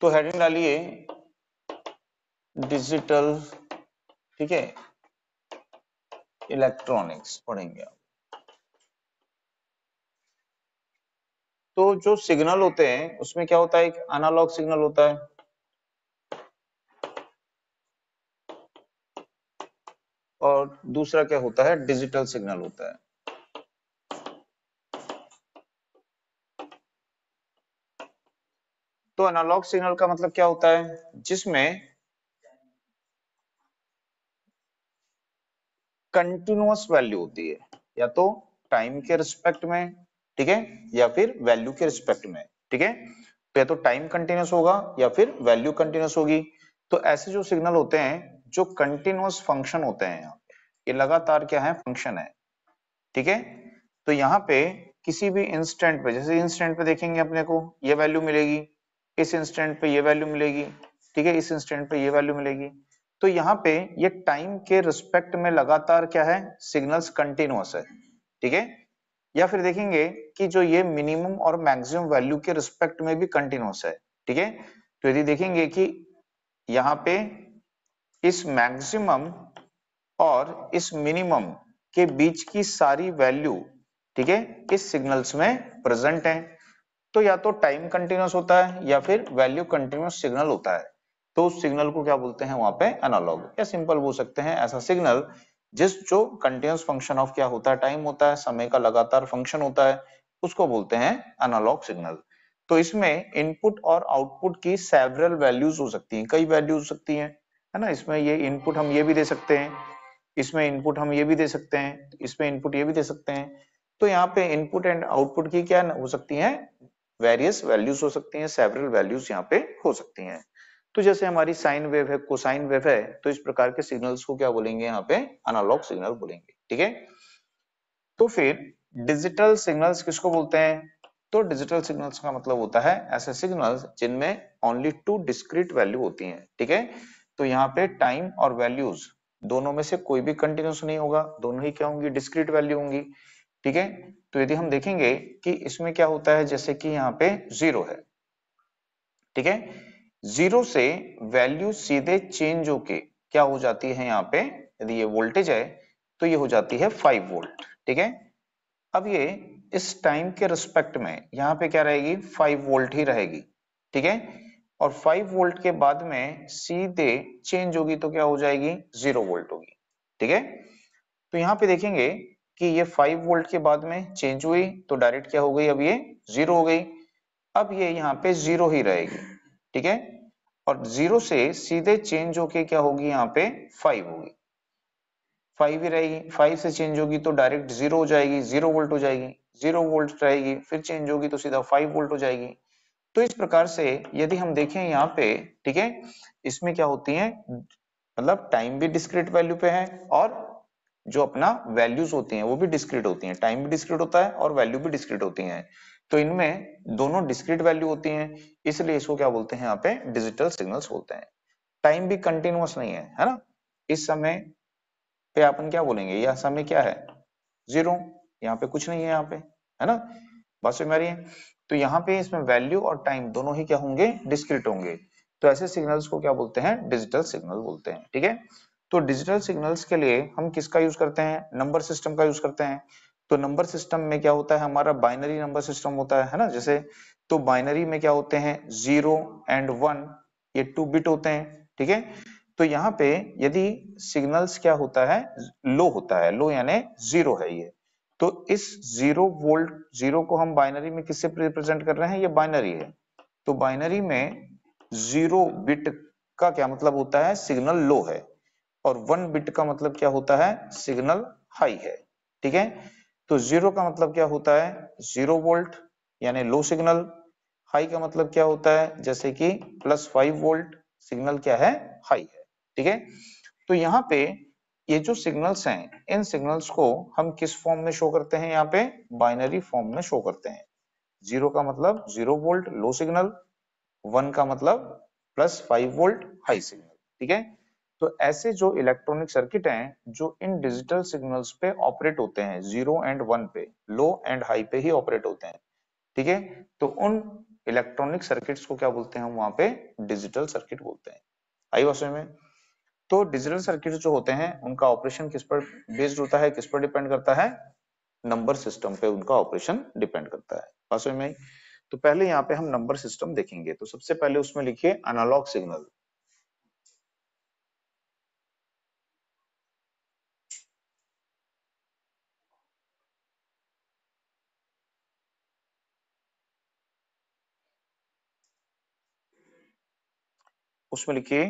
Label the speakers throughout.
Speaker 1: तो हेडिंग डालिए डिजिटल ठीक है इलेक्ट्रॉनिक्स पढ़ेंगे आप तो जो सिग्नल होते हैं उसमें क्या होता है एक एनालॉग सिग्नल होता है और दूसरा क्या होता है डिजिटल सिग्नल होता है तो एनालॉग सिग्नल का मतलब क्या होता है जिसमें कंटिन्यूस वैल्यू होती है या तो टाइम के रिस्पेक्ट में ठीक है या फिर वैल्यू के रिस्पेक्ट में ठीक है तो या तो टाइम कंटिन्यूस होगा या फिर वैल्यू कंटिन्यूस होगी तो ऐसे जो सिग्नल होते हैं जो कंटिन्यूस फंक्शन होते हैं यहाँ ये लगातार क्या है फंक्शन है ठीक है तो यहाँ पे किसी भी इंस्टेंट पे जैसे इंस्टेंट पे देखेंगे अपने को ये वैल्यू मिलेगी इस इंस्टेंट पे ये वैल्यू मिलेगी ठीक है इस इंस्टेंट पे ये वैल्यू मिलेगी तो यहाँ पे ये टाइम के रिस्पेक्ट में लगातार क्या है सिग्नल्स कंटिन्यूस है ठीक है या फिर देखेंगे कि जो ये मिनिमम और मैक्सिमम वैल्यू के रिस्पेक्ट में भी कंटिन्यूस है ठीक है तो यदि देखेंगे कि यहाँ पे इस मैक्सिमम और इस मिनिमम के बीच की सारी वैल्यू ठीक है इस सिग्नल्स में प्रेजेंट है तो या तो टाइम कंटिन्यूस होता है या फिर वैल्यू कंटिन्यूस सिग्नल होता है तो उस सिग्नल को क्या बोलते हैं वहां पे एनालॉग या सिंपल बोल सकते हैं ऐसा सिग्नल जिस जो कंटिन्यूस फंक्शन ऑफ क्या होता है टाइम होता है समय का लगातार फंक्शन होता है उसको बोलते हैं एनालॉग सिग्नल तो इसमें इनपुट और आउटपुट की सेवरल वैल्यूज हो सकती हैं कई वैल्यूज हो सकती हैं है ना इसमें ये इनपुट हम ये भी दे सकते हैं इसमें इनपुट हम ये भी दे सकते हैं इसमें इनपुट ये भी दे सकते हैं तो यहाँ पे इनपुट एंड आउटपुट की क्या हो सकती है वेरियस वैल्यूज हो सकती हैं सेवरल वैल्यूज यहाँ पे हो सकती हैं तो जैसे हमारी साइन वेव है कोसाइन वेव है तो इस प्रकार के सिग्नल्स को क्या बोलेंगे यहाँ पे अनालॉग सिग्नल बोलेंगे ठीक है तो फिर डिजिटल सिग्नल्स किसको बोलते हैं तो डिजिटल सिग्नल्स का मतलब होता है ऐसे सिग्नल्स जिनमें ओनली टू डिस्क्रीट वैल्यू होती हैं ठीक है थीके? तो यहाँ पे टाइम और वैल्यूज दोनों में से कोई भी कंटिन्यूस नहीं होगा दोनों ही क्या होंगी डिस्क्रीट वैल्यू होंगी ठीक है तो यदि हम देखेंगे कि इसमें क्या होता है जैसे कि यहाँ पे जीरो है ठीक है जीरो से वैल्यू सीधे चेंज होके क्या हो जाती है यहाँ पे यदि ये वोल्टेज है तो ये हो जाती है फाइव वोल्ट ठीक है अब ये इस टाइम के रिस्पेक्ट में यहाँ पे क्या रहेगी फाइव वोल्ट ही रहेगी ठीक है और फाइव वोल्ट के बाद में सीधे चेंज होगी तो क्या हो जाएगी जीरो वोल्ट होगी ठीक है तो यहाँ पे देखेंगे कि ये 5 वोल्ट के बाद में चेंज हुई तो डायरेक्ट क्या हो गई अब ये जीरो हो गई अब ये यहाँ पे जीरो ही रहेगी ठीक है और जीरो से सीधे चेंज होके क्या होगी यहाँ पे फाइव होगी फाइव ही रहेगी फाइव से चेंज होगी तो डायरेक्ट जीरो हो जाएगी जीरो वोल्ट हो जाएगी जीरो वोल्ट रहेगी फिर चेंज होगी तो सीधा फाइव वोल्ट हो जाएगी तो इस प्रकार से यदि हम देखें यहाँ पे ठीक है इसमें क्या होती है मतलब टाइम भी डिस्क्रीट वैल्यू पे है और जो अपना वैल्यूज होती हैं वो भी डिस्क्रीट होती हैं टाइम भी डिस्क्रीट होता है और वैल्यू भी डिस्क्रीट होती हैं तो इनमें दोनों डिस्क्रीट वैल्यू होती हैं इसलिए इसको क्या बोलते हैं यहाँ पे डिजिटल सिग्नल्स बोलते हैं टाइम भी कंटिन्यूस नहीं है है ना इस समय पे अपन क्या बोलेंगे यह समय क्या है जीरो यहाँ पे कुछ नहीं है यहाँ पे है ना बात समझ तो यहाँ पे इसमें वैल्यू और टाइम दोनों ही क्या होंगे डिस्क्रिट होंगे तो ऐसे सिग्नल्स को क्या बोलते हैं डिजिटल सिग्नल बोलते हैं ठीक है तो डिजिटल सिग्नल्स के लिए हम किसका यूज करते हैं नंबर सिस्टम का यूज करते हैं तो नंबर सिस्टम में क्या होता है हमारा बाइनरी नंबर सिस्टम होता है है ना जैसे तो बाइनरी में क्या होते हैं जीरो एंड वन ये टू बिट होते हैं ठीक है तो यहाँ पे यदि सिग्नल्स क्या होता है लो होता है लो यानी जीरो है ये तो इस जीरो वोल्ट जीरो को हम बाइनरी में किससे रिप्रेजेंट कर रहे हैं ये बाइनरी है तो बाइनरी में जीरो बिट का क्या मतलब होता है सिग्नल लो है और वन बिट का मतलब क्या होता है सिग्नल हाई है ठीक है तो जीरो का मतलब क्या होता है जीरो वोल्ट यानी लो सिग्नल हाई का मतलब क्या होता है जैसे कि प्लस फाइव वोल्ट सिग्नल क्या है हाई है ठीक है तो यहाँ पे ये जो सिग्नल्स हैं इन सिग्नल्स को हम किस फॉर्म में शो करते हैं यहाँ पे बाइनरी फॉर्म में शो करते हैं जीरो का मतलब zero volt low signal one का मतलब plus five volt high signal ठीक है तो ऐसे जो इलेक्ट्रॉनिक सर्किट हैं जो इन डिजिटल सिग्नल्स पे ऑपरेट होते हैं जीरो एंड वन पे लो एंड हाई पे ही ऑपरेट होते हैं ठीक है तो उन इलेक्ट्रॉनिक सर्किट्स को क्या बोलते हैं हम वहां पे डिजिटल सर्किट बोलते हैं आई वास्तव में तो डिजिटल सर्किट जो होते हैं उनका ऑपरेशन किस पर बेस्ड होता है किस पर डिपेंड करता है नंबर सिस्टम पे उनका ऑपरेशन डिपेंड करता है वास्तव में तो पहले यहाँ पे हम नंबर सिस्टम देखेंगे तो सबसे पहले उसमें लिखिए एनालॉग सिग्नल उसमें लिखिए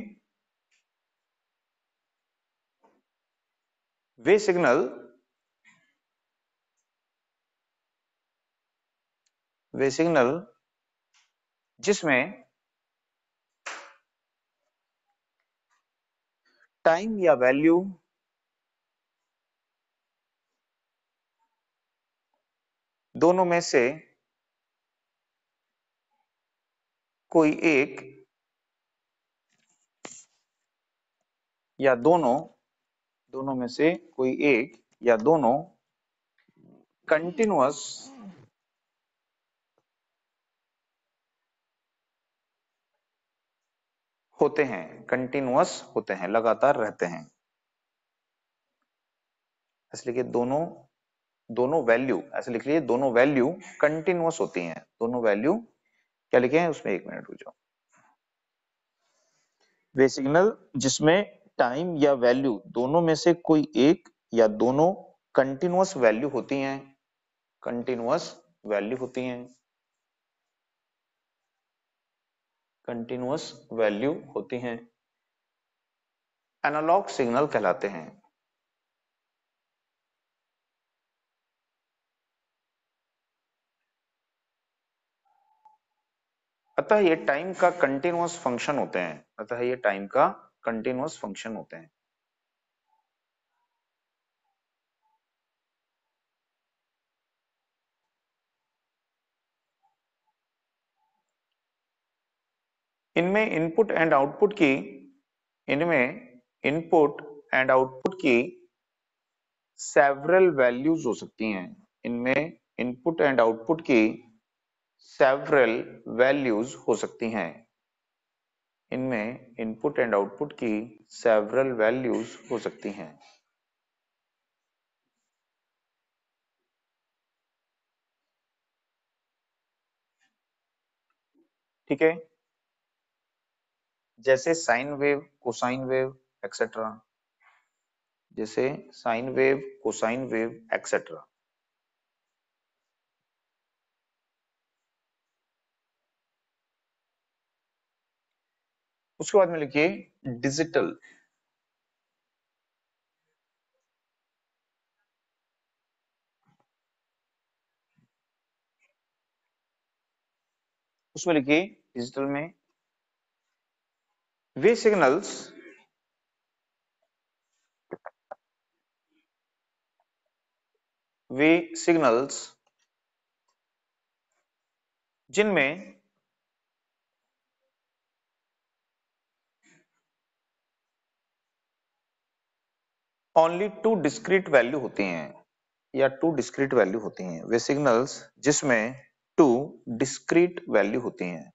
Speaker 1: वे सिग्नल वे सिग्नल जिसमें टाइम या वैल्यू दोनों में से कोई एक या दोनों दोनों में से कोई एक या दोनों कंटिन्यूस होते हैं कंटिन्यूस होते हैं लगातार रहते हैं इसलिए लिखिए दोनों दोनों वैल्यू ऐसे लिख लीजिए दोनों वैल्यू कंटिन्यूस होती हैं दोनों वैल्यू क्या लिखे हैं उसमें एक मिनट रुक जाओ वे सिग्नल जिसमें टाइम या वैल्यू दोनों में से कोई एक या दोनों कंटिन्यूस वैल्यू होती हैं कंटिन्यूस वैल्यू होती हैं कंटिन्यूस वैल्यू होती हैं एनालॉग सिग्नल कहलाते हैं अतः ये टाइम का कंटिन्यूस फंक्शन होते हैं अतः ये टाइम का कंटिन्यूस फंक्शन होते हैं इनमें इनपुट एंड आउटपुट की इनमें इनपुट एंड आउटपुट की सेवरल वैल्यूज हो सकती हैं इनमें इनपुट एंड आउटपुट की सेवरल वैल्यूज हो सकती हैं इनमें इनपुट एंड आउटपुट की सेवरल वैल्यूज हो सकती हैं ठीक है जैसे sine wave cosine wave etcetera जैसे sine wave cosine wave etcetera उसके बाद में लिखिए डिजिटल उसमें लिखिए डिजिटल में वे सिग्नल्स वे सिग्नल्स जिनमें ओनली टू डिस्क्रीट वैल्यू होती हैं या टू डिस्क्रीट वैल्यू होती हैं वे सिग्नल्स जिसमें टू डिस्क्रीट वैल्यू होती हैं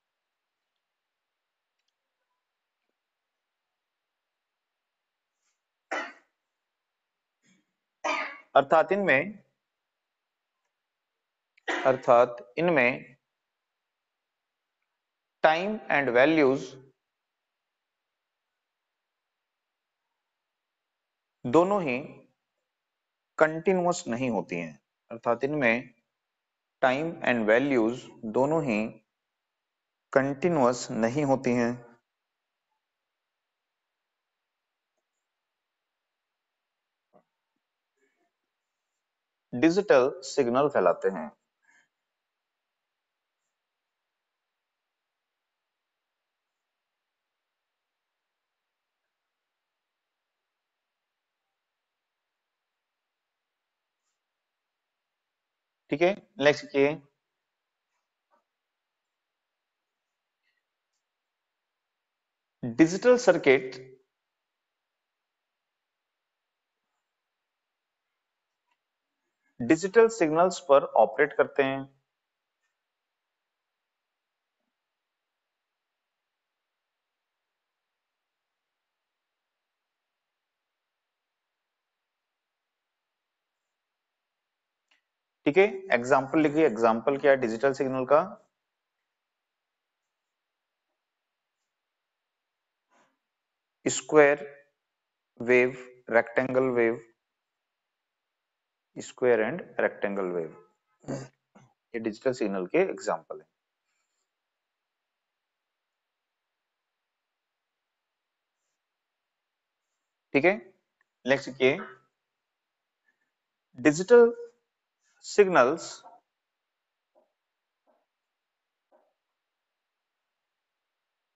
Speaker 1: अर्थात इनमें अर्थात इनमें टाइम एंड वैल्यूज दोनों ही कंटिन्यूस नहीं होती हैं अर्थात इनमें टाइम एंड वैल्यूज दोनों ही कंटिन्यूस नहीं होती हैं डिजिटल सिग्नल फैलाते हैं ठीक है नेक्स्ट के डिजिटल सर्किट डिजिटल सिग्नल्स पर ऑपरेट करते हैं ठीक है एग्जाम्पल लिखिए एग्जाम्पल क्या है डिजिटल सिग्नल का square wave rectangle wave square and rectangle wave ये डिजिटल सिग्नल के एग्जाम्पल है ठीक है नेक्स्ट के डिजिटल signals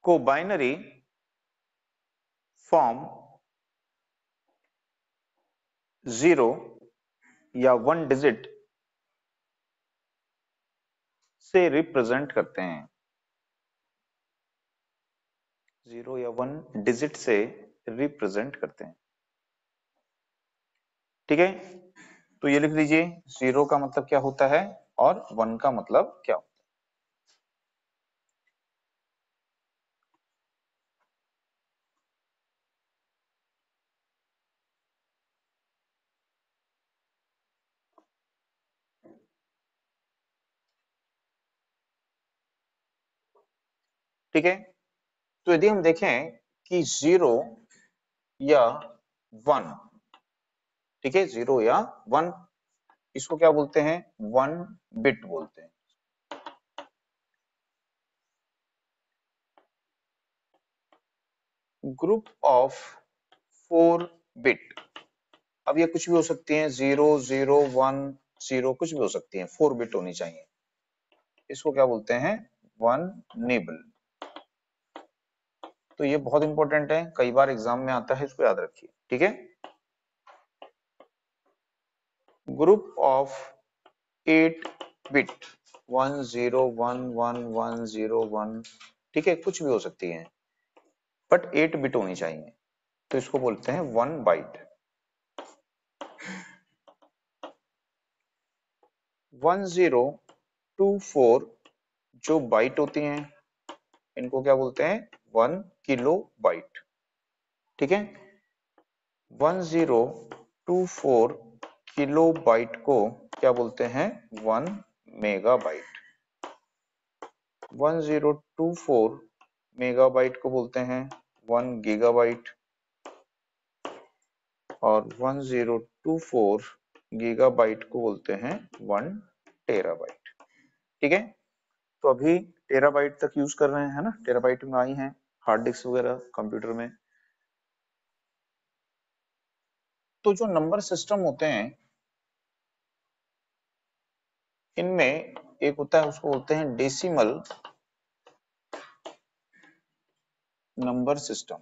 Speaker 1: को बाइनरी फॉर्म जीरो या वन डिजिट से रिप्रेजेंट करते हैं जीरो या वन डिजिट से रिप्रेजेंट करते हैं ठीक है तो ये लिख लीजिए जीरो का मतलब क्या होता है और वन का मतलब क्या होता है ठीक है तो यदि हम देखें कि जीरो या वन ठीक है जीरो या वन इसको क्या बोलते हैं वन बिट बोलते हैं ग्रुप ऑफ फोर बिट अब ये कुछ भी हो सकती हैं जीरो जीरो वन जीरो कुछ भी हो सकती हैं फोर बिट होनी चाहिए इसको क्या बोलते हैं वन नेबल तो ये बहुत इंपॉर्टेंट है कई बार एग्जाम में आता है इसको याद रखिए ठीक है group of 8 बिट वन ठीक है कुछ भी हो सकती है बट 8 बिट होनी चाहिए तो इसको बोलते हैं वन बाइट 1024 जो बाइट होती हैं इनको क्या बोलते हैं वन किलो बाइट ठीक है 1024 किलोबाइट को क्या बोलते हैं वन मेगाबाइट 1024 मेगाबाइट को बोलते हैं वन गीगाबाइट और 1024 गीगाबाइट को बोलते हैं वन टेराबाइट ठीक है तो अभी टेराबाइट तक यूज कर रहे हैं ना टेराबाइट में आई है हार्ड डिस्क वगैरह कंप्यूटर में तो जो नंबर सिस्टम होते हैं इनमें एक होता है उसको बोलते हैं डेसिमल नंबर सिस्टम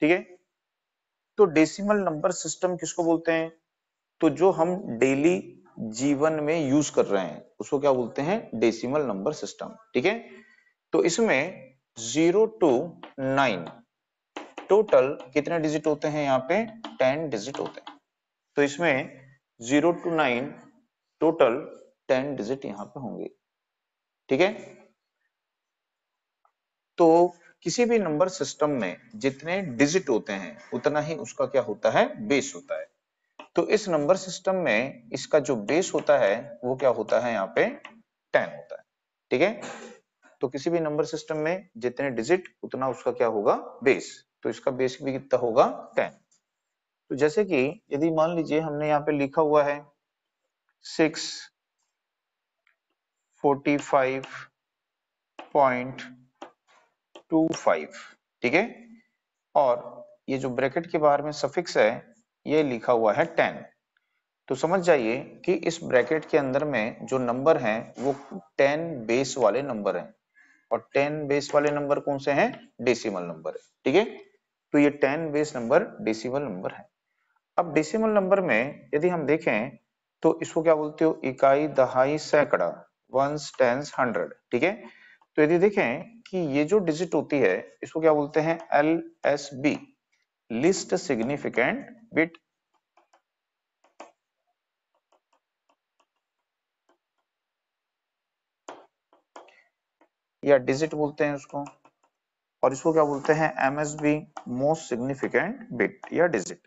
Speaker 1: ठीक है तो डेसिमल नंबर सिस्टम किसको बोलते हैं तो जो हम डेली जीवन में यूज कर रहे हैं उसको क्या बोलते हैं डेसिमल नंबर सिस्टम ठीक है तो इसमें जीरो टू नाइन टोटल कितने डिजिट होते हैं यहाँ पे टेन डिजिट होते हैं तो इसमें zero to nine total ten digit यहाँ पे होंगे ठीक है तो किसी भी नंबर सिस्टम में जितने डिजिट होते हैं उतना ही उसका क्या होता है बेस होता है तो इस नंबर सिस्टम में इसका जो बेस होता है वो क्या होता है यहाँ पे टेन होता है ठीक है तो किसी भी नंबर सिस्टम में जितने डिजिट उतना उसका क्या होगा बेस तो इसका बेसिक भी कितना होगा टेन तो जैसे कि यदि मान लीजिए हमने यहाँ पे लिखा हुआ है six forty five point two five ठीक है और ये जो ब्रैकेट के बाहर में सफिक्स है ये लिखा हुआ है टेन तो समझ जाइए कि इस ब्रैकेट के अंदर में जो नंबर है वो टेन बेस वाले नंबर हैं और टेन बेस वाले नंबर कौन से हैं डेसिमल नंबर है ठीक है तो ये ten base number decimal number है अब डेसिमल नंबर में यदि हम देखें तो इसको क्या बोलते हो इकाई दहाई सैकड़ा वंस टेंस हंड्रेड ठीक है तो यदि देखें कि ये जो डिजिट होती है इसको क्या बोलते हैं L S B least significant bit या डिजिट बोलते हैं उसको और इसको क्या बोलते हैं M S B most significant bit या डिजिट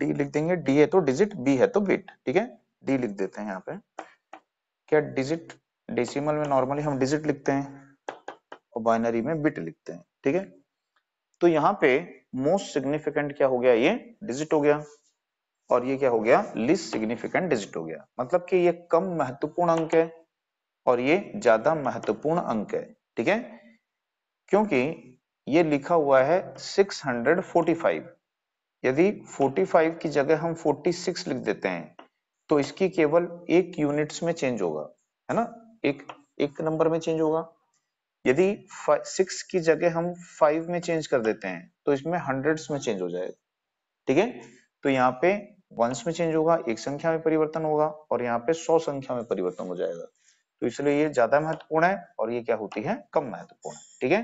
Speaker 1: डी लिख देंगे डी है तो डिजिट बी है तो बिट ठीक है डी लिख देते हैं यहां पे क्या डिजिट डेसिमल में नॉर्मली हम डिजिट लिखते हैं और बाइनरी में बिट लिखते हैं ठीक है तो यहां पे मोस्ट सिग्निफिकेंट क्या हो गया ये डिजिट हो गया और ये क्या हो गया लिस्ट सिग्निफिकेंट डिजिट हो गया मतलब कि ये कम महत्वपूर्ण अंक है और ये ज्यादा महत्वपूर्ण अंक है ठीक है क्योंकि ये लिखा हुआ है 645 यदि 45 की जगह हम 46 लिख देते हैं तो इसकी केवल एक यूनिट्स में चेंज होगा है ना एक एक नंबर में चेंज होगा यदि सिक्स की जगह हम फाइव में चेंज कर देते हैं तो इसमें हंड्रेड्स में चेंज हो जाएगा ठीक है तो यहाँ पे वंश में चेंज होगा एक संख्या में परिवर्तन होगा और यहाँ पे सौ संख्या में परिवर्तन हो जाएगा तो इसलिए ये ज्यादा महत्वपूर्ण है और ये क्या होती है कम महत्वपूर्ण ठीक है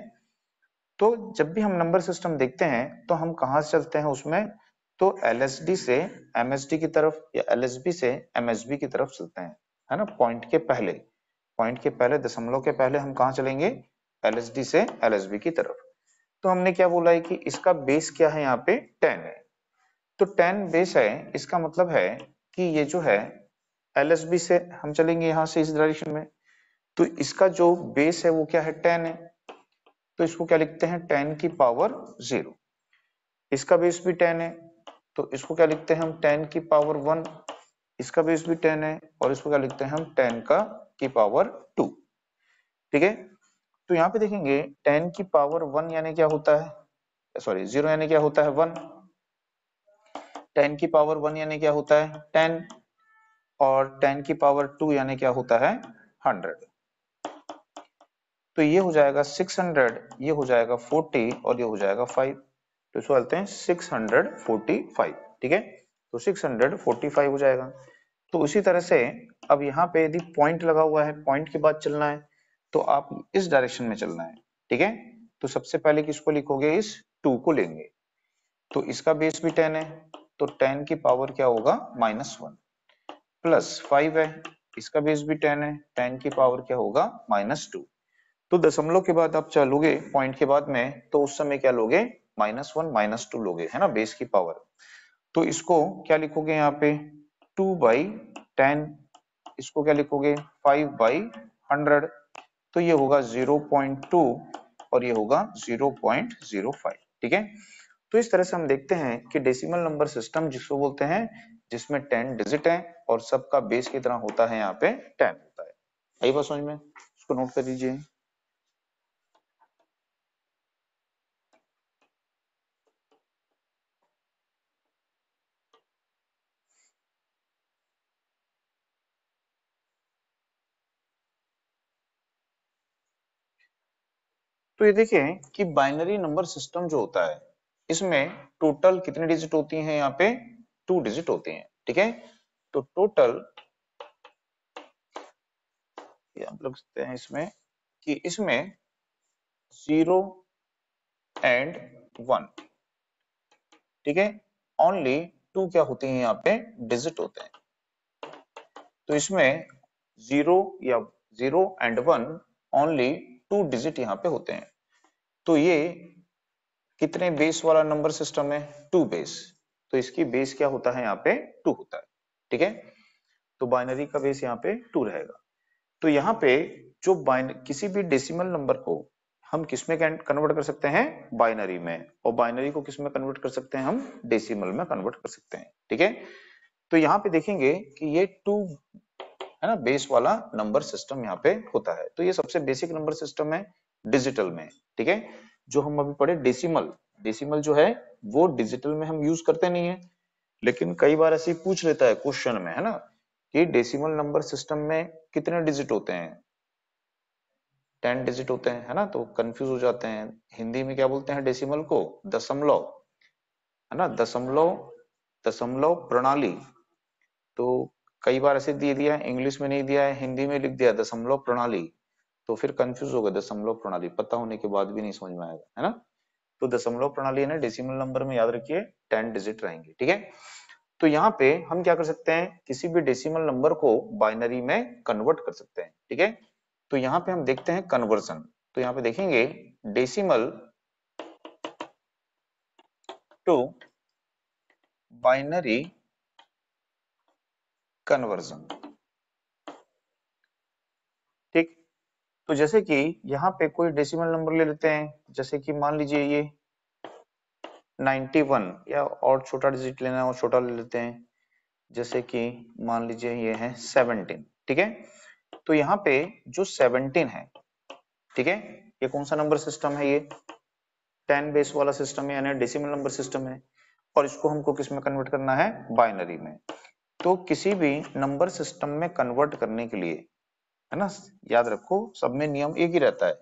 Speaker 1: तो जब भी हम नंबर सिस्टम देखते हैं तो हम कहा से चलते हैं उसमें तो एल से एम की तरफ या एल से एम की तरफ चलते हैं है ना पॉइंट के पहले पॉइंट के पहले दशमलव के पहले हम कहा चलेंगे एल से एल की तरफ तो हमने क्या बोला है कि इसका बेस क्या है यहाँ पे टेन है तो टेन बेस है इसका मतलब है कि ये जो है एल से हम चलेंगे यहां से इस डायरेक्शन में तो इसका जो बेस है वो क्या है टेन है तो इसको क्या लिखते हैं टेन की पावर जीरो इसका बेस भी टेन है तो इसको क्या लिखते हैं हम टेन की पावर वन इसका बेस भी टेन है और इसको क्या लिखते हैं हम टेन का की पावर टू ठीक है तो यहां पे देखेंगे टेन की पावर वन यानी क्या होता है सॉरी जीरो यानी क्या होता है वन टेन की पावर वन यानी क्या होता है टेन और टेन की पावर टू यानी क्या होता है हंड्रेड तो ये हो जाएगा सिक्स हंड्रेड ये हो जाएगा फोर्टी और ये हो जाएगा फाइव तो इसको बोलते हैं सिक्स हंड्रेड फोर्टी फाइव ठीक है तो सिक्स हंड्रेड फोर्टी फाइव हो जाएगा तो उसी तरह से अब यहाँ पे यदि पॉइंट लगा हुआ है पॉइंट के बाद चलना है तो आप इस डायरेक्शन में चलना है ठीक है तो सबसे पहले किसको लिखोगे इस टू को लेंगे तो इसका बेस भी टेन है तो टेन की पावर क्या होगा माइनस वन प्लस फाइव है इसका बेस भी टेन है टेन की पावर क्या होगा माइनस टू तो दशमलव के बाद आप चलोगे पॉइंट के बाद में तो उस समय क्या लोगे माइनस वन माइनस टू लोगे है ना बेस की पावर तो इसको क्या लिखोगे यहाँ पे टू बाई टेन इसको क्या लिखोगे फाइव बाई हंड्रेड तो ये होगा जीरो पॉइंट टू और ये होगा जीरो पॉइंट जीरो फाइव ठीक है तो इस तरह से हम देखते हैं कि डेसिमल नंबर सिस्टम जिसको बोलते हैं जिसमें टेन डिजिट है और सबका बेस की तरह होता है यहाँ पे टेन होता है आई बात समझ में उसको नोट कर लीजिए तो ये देखिए कि बाइनरी नंबर सिस्टम जो होता है इसमें टोटल कितने डिजिट होती हैं यहाँ पे टू डिजिट होती हैं ठीक है तो टोटल सकते हैं इसमें कि इसमें जीरो एंड वन ठीक है ओनली टू क्या होती है यहाँ पे डिजिट होते हैं तो इसमें जीरो या zero and one only two digit यहाँ पे होते हैं तो ये कितने बेस वाला नंबर सिस्टम है टू बेस तो इसकी बेस क्या होता है यहाँ पे टू होता है ठीक है तो बाइनरी का बेस यहाँ पे टू रहेगा तो यहाँ पे जो बाइन किसी भी डेसिमल नंबर को हम किसमें कन्वर्ट कर सकते हैं बाइनरी में और बाइनरी को किसमें कन्वर्ट कर सकते हैं हम डेसिमल में कन्वर्ट कर सकते हैं ठीक है तो यहाँ पे देखेंगे कि ये टू है ना बेस वाला नंबर सिस्टम यहाँ पे होता है तो ये सबसे बेसिक नंबर सिस्टम है डिजिटल में ठीक है जो हम अभी पढ़े डेसिमल डेसिमल जो है वो डिजिटल में हम यूज करते नहीं है लेकिन कई बार ऐसे पूछ लेता है क्वेश्चन में है ना कि डेसिमल नंबर सिस्टम में कितने डिजिट होते हैं टेन डिजिट होते हैं है ना तो कंफ्यूज हो जाते हैं हिंदी में क्या बोलते हैं डेसिमल को दशमलव है ना दशमलव दशमलव प्रणाली तो कई बार ऐसे दे दिया इंग्लिश में नहीं दिया है हिंदी में लिख दिया दशमलव प्रणाली तो फिर कंफ्यूज होगा दशमलव प्रणाली पता होने के बाद भी नहीं समझ में आएगा है ना तो दशमलव प्रणाली है ना डेसिमल नंबर में याद रखिए टेन डिजिट रहेंगे ठीक है तो यहाँ पे हम क्या कर सकते हैं किसी भी डेसिमल नंबर को बाइनरी में कन्वर्ट कर सकते हैं ठीक है तो यहाँ पे हम देखते हैं कन्वर्सन तो यहाँ पे देखेंगे डेसिमल टू बाइनरी कन्वर्जन तो जैसे कि यहाँ पे कोई डेसिमल नंबर ले लेते हैं जैसे कि मान लीजिए ये 91 या और छोटा डिजिट लेना है और छोटा ले लेते हैं जैसे कि मान लीजिए ये है 17 ठीक है तो यहाँ पे जो 17 है ठीक है ये कौन सा नंबर सिस्टम है ये टेन बेस वाला सिस्टम है यानी डेसिमल नंबर सिस्टम है और इसको हमको किस में कन्वर्ट करना है बाइनरी में तो किसी भी नंबर सिस्टम में कन्वर्ट करने के लिए है ना याद रखो सब में नियम एक ही रहता है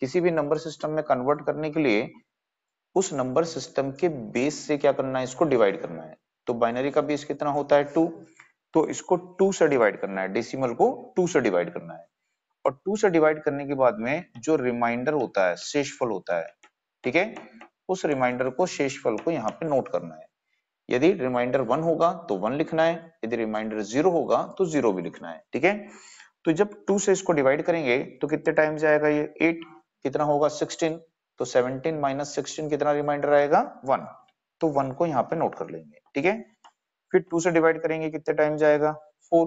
Speaker 1: किसी भी नंबर सिस्टम में कन्वर्ट करने के लिए उस नंबर सिस्टम के बेस से क्या करना है इसको डिवाइड करना है तो बाइनरी का बेस कितना होता है टू तो इसको टू से डिवाइड करना है डेसिमल को टू से डिवाइड करना है और टू से डिवाइड करने के बाद में जो रिमाइंडर होता है शेषफल होता है ठीक है उस रिमाइंडर को शेषफल को यहाँ पे नोट करना है यदि रिमाइंडर वन होगा तो वन लिखना है यदि रिमाइंडर जीरो होगा तो जीरो भी लिखना है ठीक है तो जब टू से इसको डिवाइड करेंगे तो कितने टाइम जाएगा ये एट कितना होगा सिक्सटीन तो सेवनटीन माइनस सिक्सटीन कितना रिमाइंडर आएगा वन तो वन को यहाँ पे नोट कर लेंगे ठीक है फिर टू से डिवाइड करेंगे कितने टाइम जाएगा फोर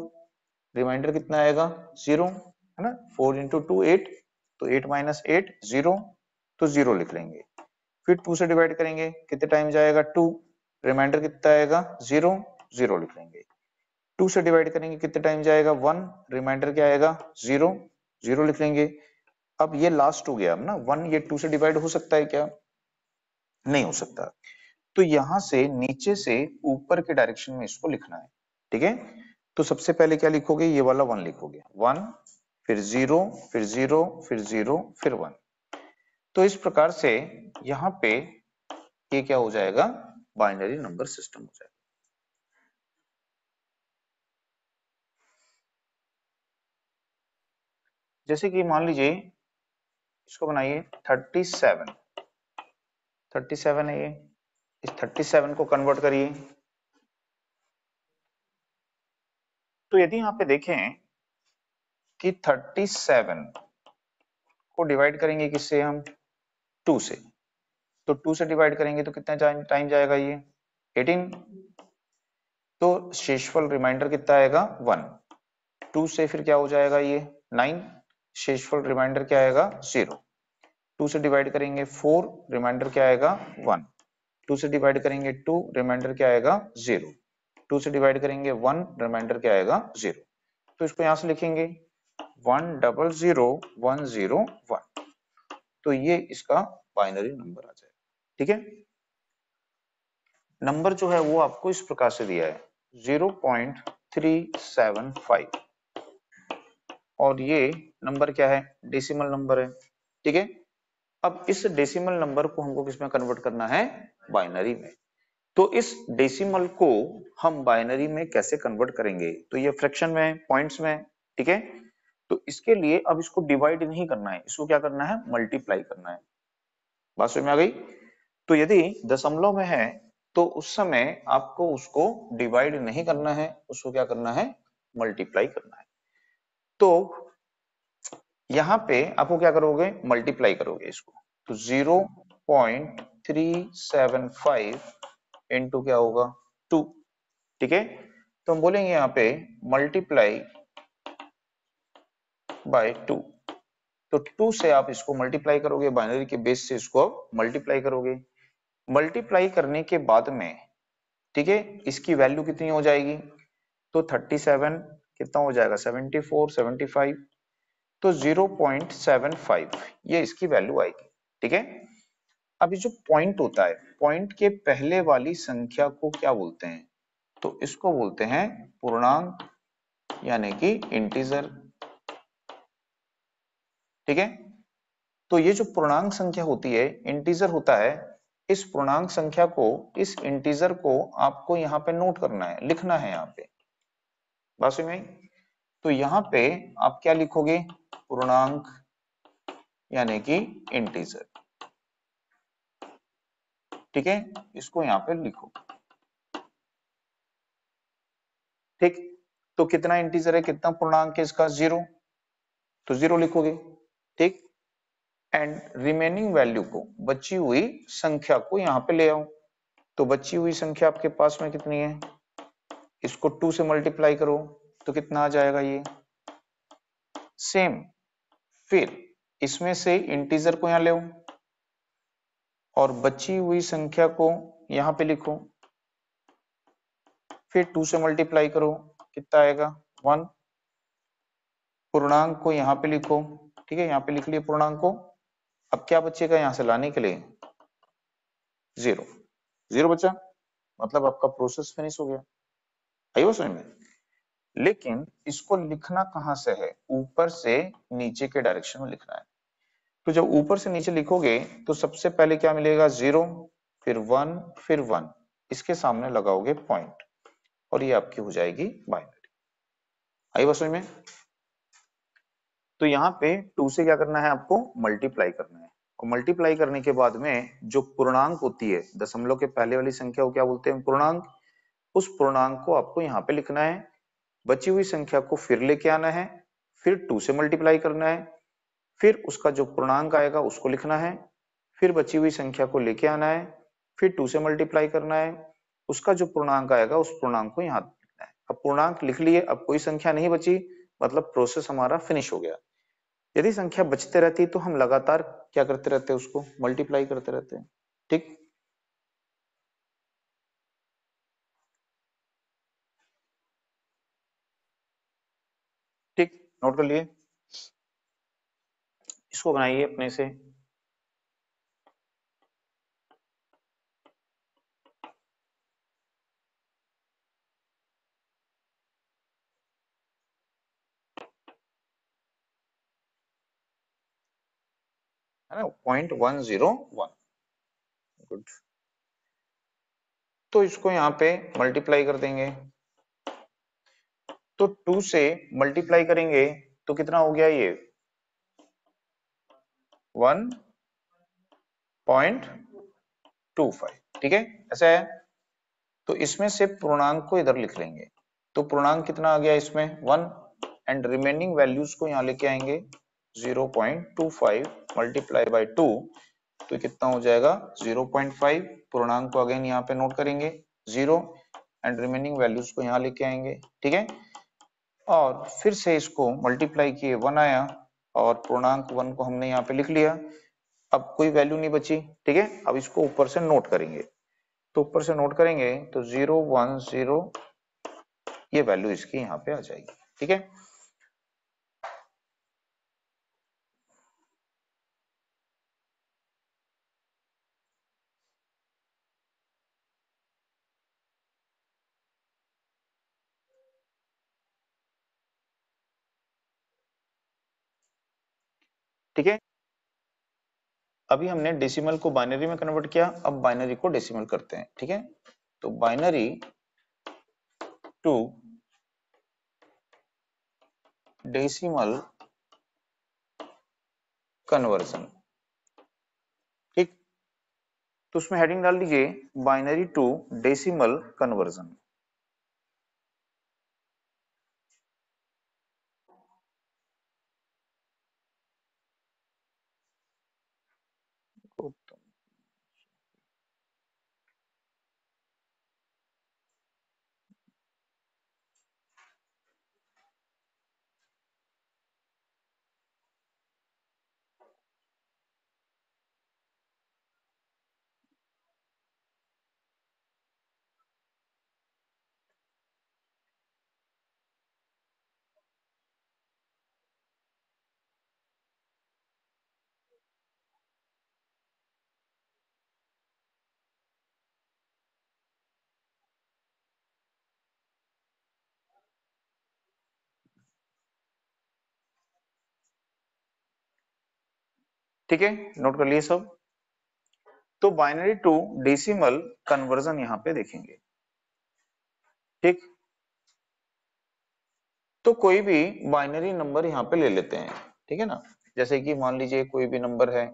Speaker 1: रिमाइंडर कितना आएगा जीरो है ना फोर इंटू टू एट तो एट माइनस एट जीरो तो जीरो लिख लेंगे फिर टू से डिवाइड करेंगे कितने टाइम जाएगा टू रिमाइंडर कितना आएगा जीरो जीरो लिख लेंगे टू से डिवाइड करेंगे कितने टाइम जाएगा वन रिमाइंडर क्या आएगा जीरो जीरो लिख लेंगे अब ये लास्ट हो गया ना वन ये टू से डिवाइड हो सकता है क्या नहीं हो सकता तो यहां से नीचे से ऊपर के डायरेक्शन में इसको लिखना है ठीक है तो सबसे पहले क्या लिखोगे ये वाला वन लिखोगे वन फिर जीरो फिर जीरो फिर जीरो फिर वन तो इस प्रकार से यहाँ पे ये क्या हो जाएगा बाइनरी नंबर सिस्टम हो जाएगा जैसे कि मान लीजिए इसको बनाइए 37 37 है ये इस 37 को कन्वर्ट करिए तो यदि यहां पे देखें कि 37 को डिवाइड करेंगे किससे हम 2 से तो 2 से डिवाइड करेंगे तो कितना टाइम जाएगा ये 18 तो शेषफल रिमाइंडर कितना आएगा 1 2 से फिर क्या हो जाएगा ये शेषफल रिमाइंडर क्या आएगा जीरो टू से डिवाइड करेंगे फोर रिमाइंडर क्या आएगा वन टू से डिवाइड करेंगे टू रिमाइंडर क्या आएगा जीरो टू से डिवाइड करेंगे वन रिमाइंडर क्या आएगा जीरो तो इसको यहां से लिखेंगे one double zero one zero one तो ये इसका बाइनरी नंबर आ जाएगा ठीक है नंबर जो है वो आपको इस प्रकार से दिया है zero point three seven five और ये नंबर क्या है डेसिमल नंबर है ठीक है अब इस डेसिमल नंबर को हमको किसमें कन्वर्ट करना है बाइनरी में तो इस डेसिमल को हम बाइनरी में कैसे कन्वर्ट करेंगे तो ये फ्रैक्शन में पॉइंट्स में ठीक है तो इसके लिए अब इसको डिवाइड नहीं करना है इसको क्या करना है मल्टीप्लाई करना है बात समझ में आ गई तो यदि दशमलव में है तो उस समय आपको उसको डिवाइड नहीं करना है उसको क्या करना है मल्टीप्लाई करना है तो यहां पे आपको क्या करोगे मल्टीप्लाई करोगे इसको तो zero point three seven five into क्या होगा टू ठीक है तो हम बोलेंगे यहाँ पे मल्टीप्लाई बाय टू तो टू से आप इसको मल्टीप्लाई करोगे बाइनरी के बेस से इसको आप मल्टीप्लाई करोगे मल्टीप्लाई करने के बाद में ठीक है इसकी वैल्यू कितनी हो जाएगी तो 37 कितना हो जाएगा 74 75 तो 0.75 ये इसकी वैल्यू आएगी ठीक है अभी जो पॉइंट होता है पॉइंट के पहले वाली संख्या को क्या बोलते हैं तो इसको बोलते हैं पूर्णांक यानी कि इंटीजर ठीक है तो ये जो पूर्णांक संख्या होती है इंटीजर होता है इस पूर्णांक संख्या को इस इंटीजर को आपको यहां पे नोट करना है लिखना है यहां पे बात में तो यहां पे आप क्या लिखोगे पूर्णांक यानी कि इंटीजर ठीक है इसको यहां पे लिखो ठीक तो कितना इंटीजर है कितना पूर्णांक है इसका जीरो तो जीरो लिखोगे ठीक एंड रिमेनिंग वैल्यू को बची हुई संख्या को यहां पे ले आओ तो बची हुई संख्या आपके पास में कितनी है इसको टू से मल्टीप्लाई करो तो कितना आ जाएगा ये सेम फिर इसमें से इंटीजर को यहां ले और बची हुई संख्या को यहां पे लिखो फिर टू से मल्टीप्लाई करो कितना आएगा वन पूर्णांक को यहां पे लिखो ठीक है यहाँ पे लिख लिए पूर्णांक को अब क्या बचेगा यहां से लाने के लिए जीरो जीरो बचा मतलब आपका प्रोसेस फिनिश हो गया वो समझ में लेकिन इसको लिखना कहां से है ऊपर से नीचे के डायरेक्शन में लिखना है तो जब ऊपर से नीचे लिखोगे तो सबसे पहले क्या मिलेगा जीरो फिर वन फिर वन इसके सामने लगाओगे पॉइंट और ये आपकी हो जाएगी बाइनरी आई बस में तो यहां पे टू से क्या करना है आपको मल्टीप्लाई करना है और मल्टीप्लाई करने के बाद में जो पूर्णांक होती है दशमलव के पहले वाली संख्या को क्या बोलते हैं पूर्णांक उस पूर्णांक को आपको यहाँ पे लिखना है बची हुई संख्या को फिर लेके आना है फिर टू से मल्टीप्लाई करना है फिर उसका जो पूर्णांक आएगा उसको लिखना है फिर बची हुई संख्या को लेके आना है फिर टू से मल्टीप्लाई करना है उसका जो पूर्णांक आएगा उस पूर्णांक को यहाँ लिखना है अब पूर्णांक लिख लिए अब कोई संख्या नहीं बची मतलब प्रोसेस हमारा फिनिश हो गया यदि संख्या बचते रहती तो हम लगातार क्या करते रहते उसको मल्टीप्लाई करते रहते हैं ठीक नोट कर लिए इसको बनाइए अपने से है ना point one zero one good तो इसको यहां पे मल्टीप्लाई कर देंगे तो टू से मल्टीप्लाई करेंगे तो कितना हो गया ये वन पॉइंट टू फाइव ठीक है ऐसा है तो इसमें से पूर्णांक को इधर लिख लेंगे तो पूर्णांक कितना आ गया इसमें वन एंड रिमेनिंग वैल्यूज को यहां लेके आएंगे zero point two five multiply by two तो कितना हो जाएगा 0.5 पूर्णांक को अगेन यहां पे नोट करेंगे जीरो एंड रिमेनिंग वैल्यूज को यहां लेके आएंगे ठीक है और फिर से इसको मल्टीप्लाई किए वन आया और पूर्णांक वन को हमने यहाँ पे लिख लिया अब कोई वैल्यू नहीं बची ठीक है अब इसको ऊपर से नोट करेंगे तो ऊपर से नोट करेंगे तो जीरो वन जीरो ये वैल्यू इसकी यहाँ पे आ जाएगी ठीक है ठीक है अभी हमने डेसिमल को बाइनरी में कन्वर्ट किया अब बाइनरी को डेसिमल करते हैं ठीक है तो बाइनरी टू डेसिमल कन्वर्जन ठीक तो उसमें हेडिंग डाल दीजिए बाइनरी टू डेसिमल कन्वर्जन ठीक है नोट कर लिए सब तो बाइनरी टू डेसिमल कन्वर्जन यहां पे देखेंगे ठीक तो कोई भी बाइनरी नंबर यहां पे ले लेते हैं ठीक है ना जैसे कि मान लीजिए कोई भी नंबर है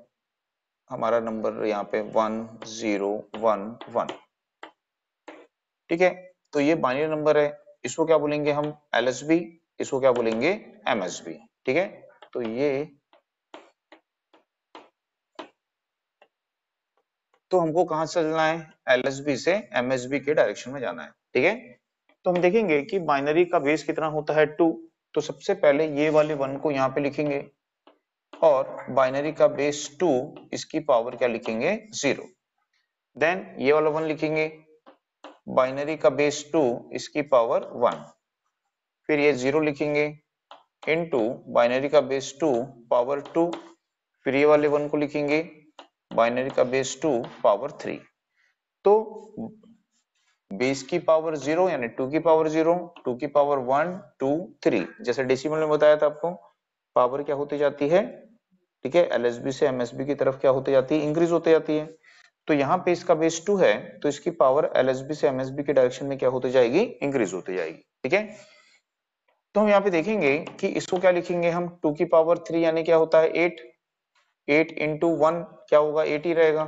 Speaker 1: हमारा नंबर यहां पे वन जीरो वन वन ठीक है तो ये बाइनरी नंबर है इसको क्या बोलेंगे हम एल इसको क्या बोलेंगे एम ठीक है तो ये तो हमको कहाँ से चलना है एल से एम के डायरेक्शन में जाना है ठीक है तो हम देखेंगे कि बाइनरी का बेस कितना होता है टू तो सबसे पहले ये वाले वन को यहाँ पे लिखेंगे और बाइनरी का बेस टू इसकी पावर क्या लिखेंगे जीरो देन ये वाला वन लिखेंगे बाइनरी का बेस टू इसकी पावर वन फिर ये जीरो लिखेंगे इन टू बाइनरी का बेस टू पावर टू फिर ये वाले वन को लिखेंगे बाइनरी का बेस टू पावर थ्री तो बेस की पावर जीरो यानी टू की पावर जीरो टू की पावर वन टू थ्री जैसे डेसिमल में बताया था आपको पावर क्या होती जाती है ठीक है एलएसबी से एमएसबी की तरफ क्या होती जाती है इंक्रीज होती जाती है तो यहाँ पे इसका बेस टू है तो इसकी पावर एलएसबी से एमएसबी के डायरेक्शन में क्या होती जाएगी इंक्रीज होती जाएगी ठीक है तो हम यहाँ पे देखेंगे कि इसको क्या लिखेंगे हम टू की पावर थ्री यानी क्या होता है एट एट इंटू वन क्या होगा एट ही रहेगा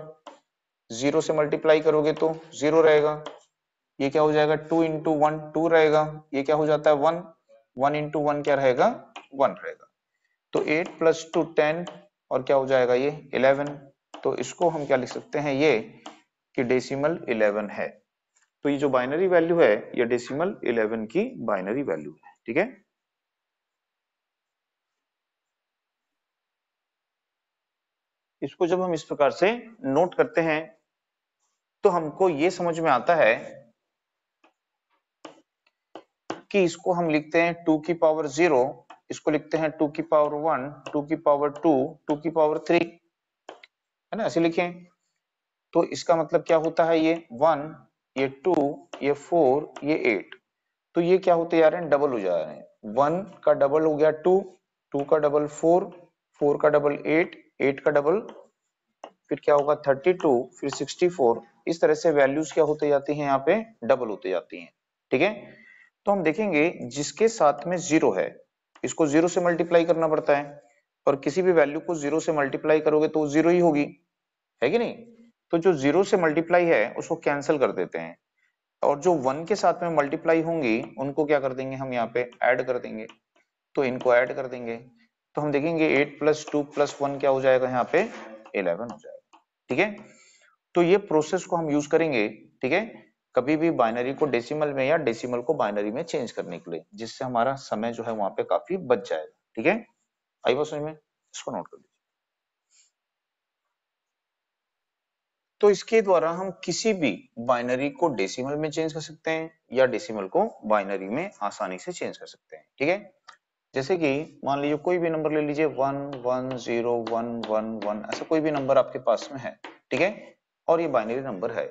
Speaker 1: जीरो से मल्टीप्लाई करोगे तो जीरो रहेगा ये क्या हो जाएगा टू इंटू वन टू रहेगा ये क्या हो जाता है वन वन इंटू वन क्या रहेगा वन रहेगा तो एट प्लस टू टेन और क्या हो जाएगा ये इलेवन तो इसको हम क्या लिख सकते हैं ये कि डेसिमल इलेवन है तो ये जो बाइनरी वैल्यू है ये डेसिमल इलेवन की बाइनरी वैल्यू है ठीक है इसको जब हम इस प्रकार से नोट करते हैं तो हमको ये समझ में आता है कि इसको हम लिखते हैं टू की पावर जीरो इसको लिखते हैं टू की पावर वन टू की पावर टू टू की पावर थ्री है ना ऐसे लिखें तो इसका मतलब क्या होता है ये वन ये टू ये फोर ये एट तो ये क्या होते जा रहे हैं डबल हो जा रहे हैं वन का डबल हो गया टू टू का डबल फोर फोर का डबल एट एट का डबल फिर क्या होगा थर्टी टू फिर सिक्सटी फोर इस तरह से वैल्यूज क्या होते जाती हैं यहाँ पे डबल होते जाती हैं ठीक है तो हम देखेंगे जिसके साथ में जीरो है इसको जीरो से मल्टीप्लाई करना पड़ता है और किसी भी वैल्यू को जीरो से मल्टीप्लाई करोगे तो जीरो ही होगी है कि नहीं तो जो जीरो से मल्टीप्लाई है उसको कैंसिल कर देते हैं और जो वन के साथ में मल्टीप्लाई होंगी उनको क्या कर देंगे हम यहाँ पे ऐड कर देंगे तो इनको ऐड कर देंगे तो हम देखेंगे eight plus two plus one क्या हो जाएगा यहाँ पे इलेवन हो जाएगा ठीक है तो ये प्रोसेस को हम यूज करेंगे ठीक है कभी भी बाइनरी को डेसिमल में या डेसिमल को बाइनरी में चेंज करने के लिए जिससे हमारा समय जो है वहां पे काफी बच जाएगा ठीक है आई बात समझ में इसको नोट कर लीजिए तो इसके द्वारा हम किसी भी बाइनरी को डेसिमल में चेंज कर सकते हैं या डेसिमल को बाइनरी में आसानी से चेंज कर सकते हैं ठीक है जैसे कि मान लीजिए कोई भी नंबर ले लीजिए one one zero one one one ऐसा कोई भी नंबर आपके पास में है ठीक है और ये बाइनरी नंबर है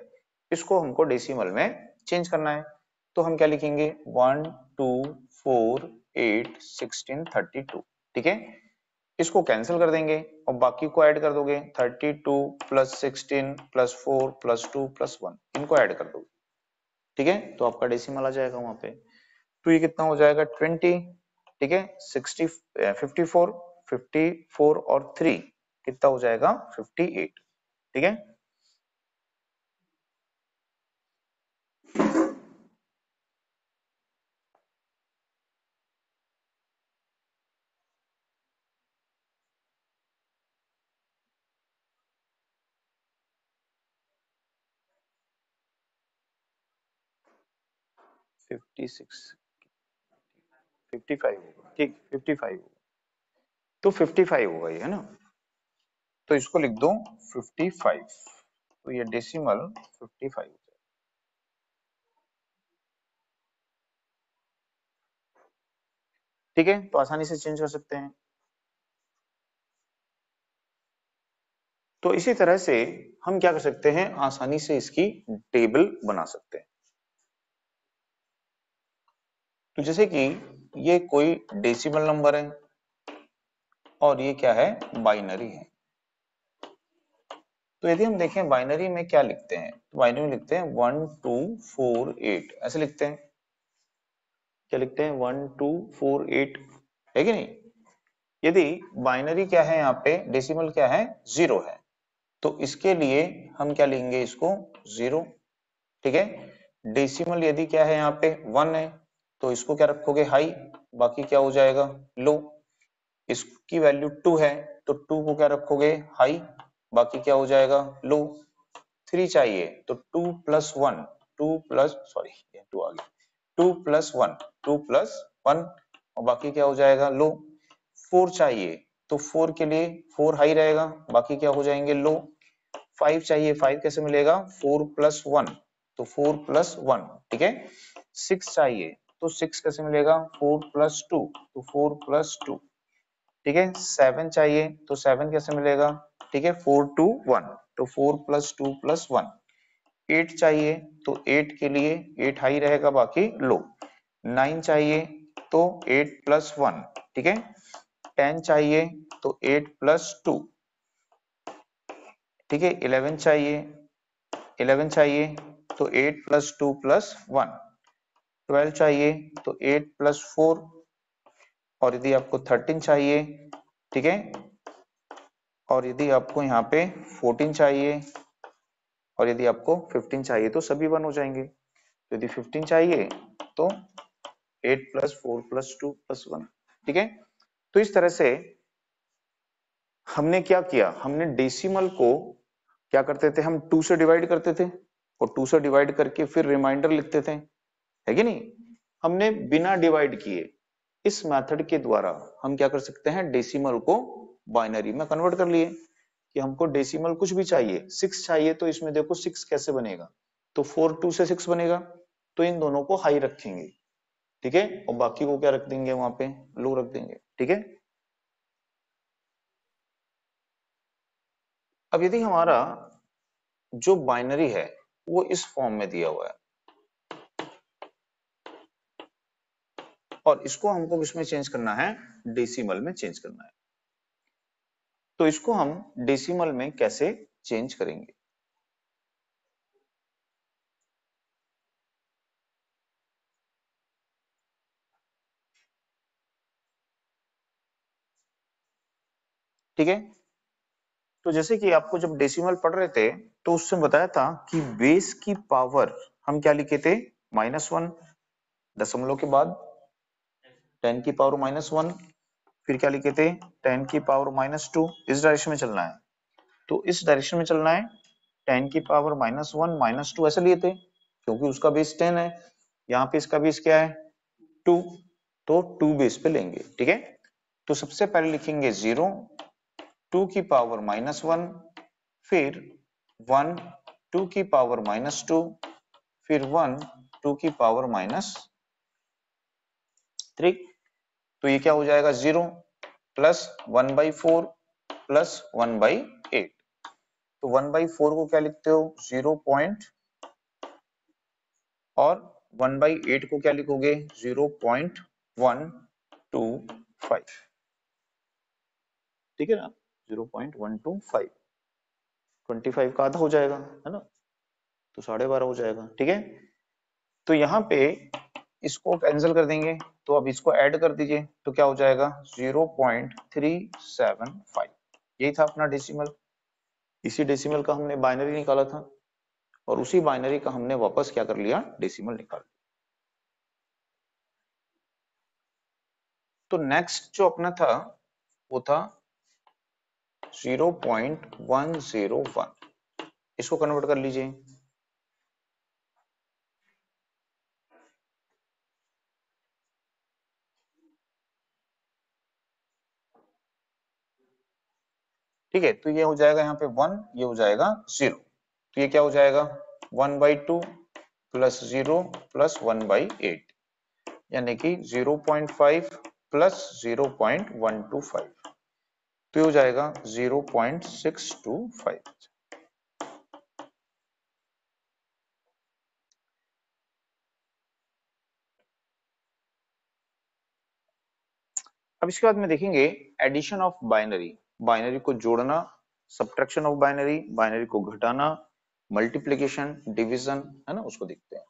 Speaker 1: इसको हमको डेसिमल में चेंज करना है तो हम क्या लिखेंगे one two four eight sixteen thirty two ठीक है इसको कैंसिल कर देंगे और बाकी को ऐड कर दोगे thirty two plus sixteen plus four plus two plus one इनको ऐड कर दोगे ठीक है तो आपका डेसिमल आ जाएगा वहां पे तो ये कितना हो जाएगा ट्वेंटी ठीक है sixty fifty four fifty four और थ्री कितना हो जाएगा फिफ्टी एट ठीक है फिफ्टी सिक्स फिफ्टी फाइव होगा ठीक फिफ्टी फाइव होगा तो फिफ्टी फाइव होगा ये है ना तो इसको लिख दो फिफ्टी फाइव तो ये डेसिमल फिफ्टी फाइव ठीक है तो आसानी से चेंज कर सकते हैं तो इसी तरह से हम क्या कर सकते हैं आसानी से इसकी टेबल बना सकते हैं तो जैसे कि ये कोई डेसिमल नंबर है और ये क्या है बाइनरी है तो यदि हम देखें बाइनरी में क्या लिखते हैं तो बाइनरी में लिखते हैं वन टू फोर एट ऐसे लिखते हैं क्या लिखते हैं वन टू फोर एट है कि नहीं यदि बाइनरी क्या है यहाँ पे डेसिमल क्या है जीरो है तो इसके लिए हम क्या लिखेंगे इसको जीरो ठीक है डेसिमल यदि क्या है यहाँ पे वन है तो इसको क्या रखोगे हाई बाकी क्या हो जाएगा लो इसकी वैल्यू टू है तो टू को क्या रखोगे हाई बाकी क्या हो जाएगा लो थ्री चाहिए तो two plus one two plus sorry two आ गया two plus one two plus one और बाकी क्या हो जाएगा लो फोर चाहिए तो फोर के लिए फोर हाई रहेगा बाकी क्या हो जाएंगे लो फाइव चाहिए फाइव कैसे मिलेगा फोर प्लस वन तो फोर प्लस वन ठीक है सिक्स चाहिए तो सिक्स कैसे मिलेगा फोर प्लस टू तो फोर प्लस टू ठीक है सेवन चाहिए तो सेवन कैसे मिलेगा ठीक है फोर टू वन तो four plus two plus one eight चाहिए तो एट के लिए एट हाई रहेगा बाकी लो नाइन चाहिए तो एट प्लस वन ठीक है टेन चाहिए तो एट प्लस टू ठीक है इलेवन चाहिए इलेवन चाहिए तो eight plus two plus one twelve चाहिए तो एट प्लस फोर और यदि आपको थर्टीन चाहिए ठीक है और यदि आपको यहाँ पे फोर्टीन चाहिए और यदि आपको फिफ्टीन चाहिए तो सभी वन हो जाएंगे तो यदि फिफ्टीन चाहिए तो eight plus four plus two plus one ठीक है तो इस तरह से हमने क्या किया हमने डेसिमल को क्या करते थे हम टू से डिवाइड करते थे और टू से डिवाइड करके फिर रिमाइंडर लिखते थे है कि नहीं हमने बिना डिवाइड किए इस मेथड के द्वारा हम क्या कर सकते हैं डेसिमल को बाइनरी में कन्वर्ट कर लिए कि हमको डेसिमल कुछ भी चाहिए सिक्स चाहिए तो इसमें देखो सिक्स कैसे बनेगा तो फोर टू से सिक्स बनेगा तो इन दोनों को हाई रखेंगे ठीक है और बाकी को क्या रख देंगे वहां पे लो रख देंगे ठीक है अब यदि हमारा जो बाइनरी है वो इस फॉर्म में दिया हुआ है और इसको हमको किसमें चेंज करना है डेसिमल में चेंज करना है तो इसको हम डेसिमल में कैसे चेंज करेंगे ठीक है तो जैसे कि आपको जब डेसिमल पढ़ रहे थे तो उससे बताया था कि बेस की पावर हम क्या लिखे थे माइनस वन दशमलव के बाद टेन की पावर माइनस वन फिर क्या लिखे थे टेन की पावर माइनस टू इस डायरेक्शन में चलना है तो इस डायरेक्शन में चलना है टेन की power minus one minus two ऐसे लिए थे क्योंकि उसका बेस टेन है यहाँ पे इसका बेस क्या है टू तो टू बेस पे लेंगे ठीक है तो सबसे पहले लिखेंगे जीरो टू की पावर माइनस वन फिर वन टू की पावर माइनस टू फिर वन टू की पावर माइनस थ्री तो ये क्या हो जाएगा zero plus one by four plus one by eight तो वन बाई फोर को क्या लिखते हो जीरो पॉइंट और वन बाई एट को क्या लिखोगे zero point one two five ठीक है ना zero point one two five twenty five का आधा हो जाएगा है ना तो साढ़े बारह हो जाएगा ठीक है तो यहाँ पे इसको कैंसिल कर देंगे तो अब इसको ऐड कर दीजिए तो क्या हो जाएगा 0.375 यही था अपना डेसिमल इसी डेसिमल का हमने बाइनरी निकाला था और उसी बाइनरी का हमने वापस क्या कर लिया डेसिमल निकाल तो नेक्स्ट जो अपना था वो था 0.101 इसको कन्वर्ट कर लीजिए ठीक है तो ये हो जाएगा यहाँ पे वन ये हो जाएगा जीरो तो ये क्या हो जाएगा one by two plus zero plus one by eight यानी कि zero point five plus zero point one two five तो ये हो जाएगा zero point six two five अब इसके बाद में देखेंगे एडिशन ऑफ बाइनरी बाइनरी को जोड़ना सब्ट्रैक्शन ऑफ बाइनरी बाइनरी को घटाना मल्टीप्लीकेशन डिविजन है ना उसको देखते हैं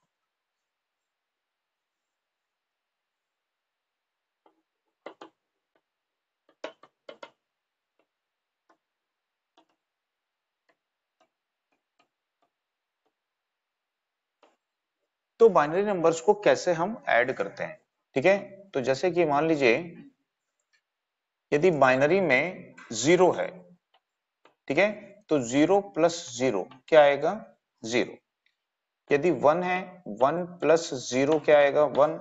Speaker 1: तो बाइनरी नंबर्स को कैसे हम ऐड करते हैं ठीक है तो जैसे कि मान लीजिए यदि बाइनरी में जीरो है ठीक है तो जीरो प्लस जीरो क्या आएगा जीरो यदि वन है वन प्लस जीरो क्या आएगा वन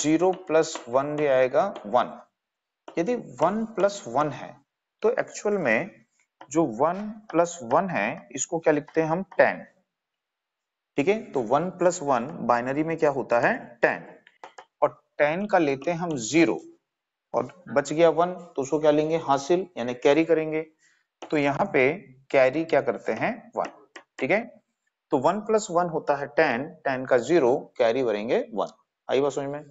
Speaker 1: जीरो प्लस वन भी आएगा वन यदि वन प्लस वन है तो एक्चुअल में जो वन प्लस वन है इसको क्या लिखते हैं हम टेन ठीक है तो वन प्लस वन बाइनरी में क्या होता है टेन और टेन का लेते हैं हम जीरो और बच गया वन तो उसको क्या लेंगे हासिल यानी कैरी करेंगे तो यहाँ पे कैरी क्या करते हैं वन ठीक है तो वन प्लस वन होता है टेन टेन का जीरो कैरी भरेंगे वन आई बात समझ में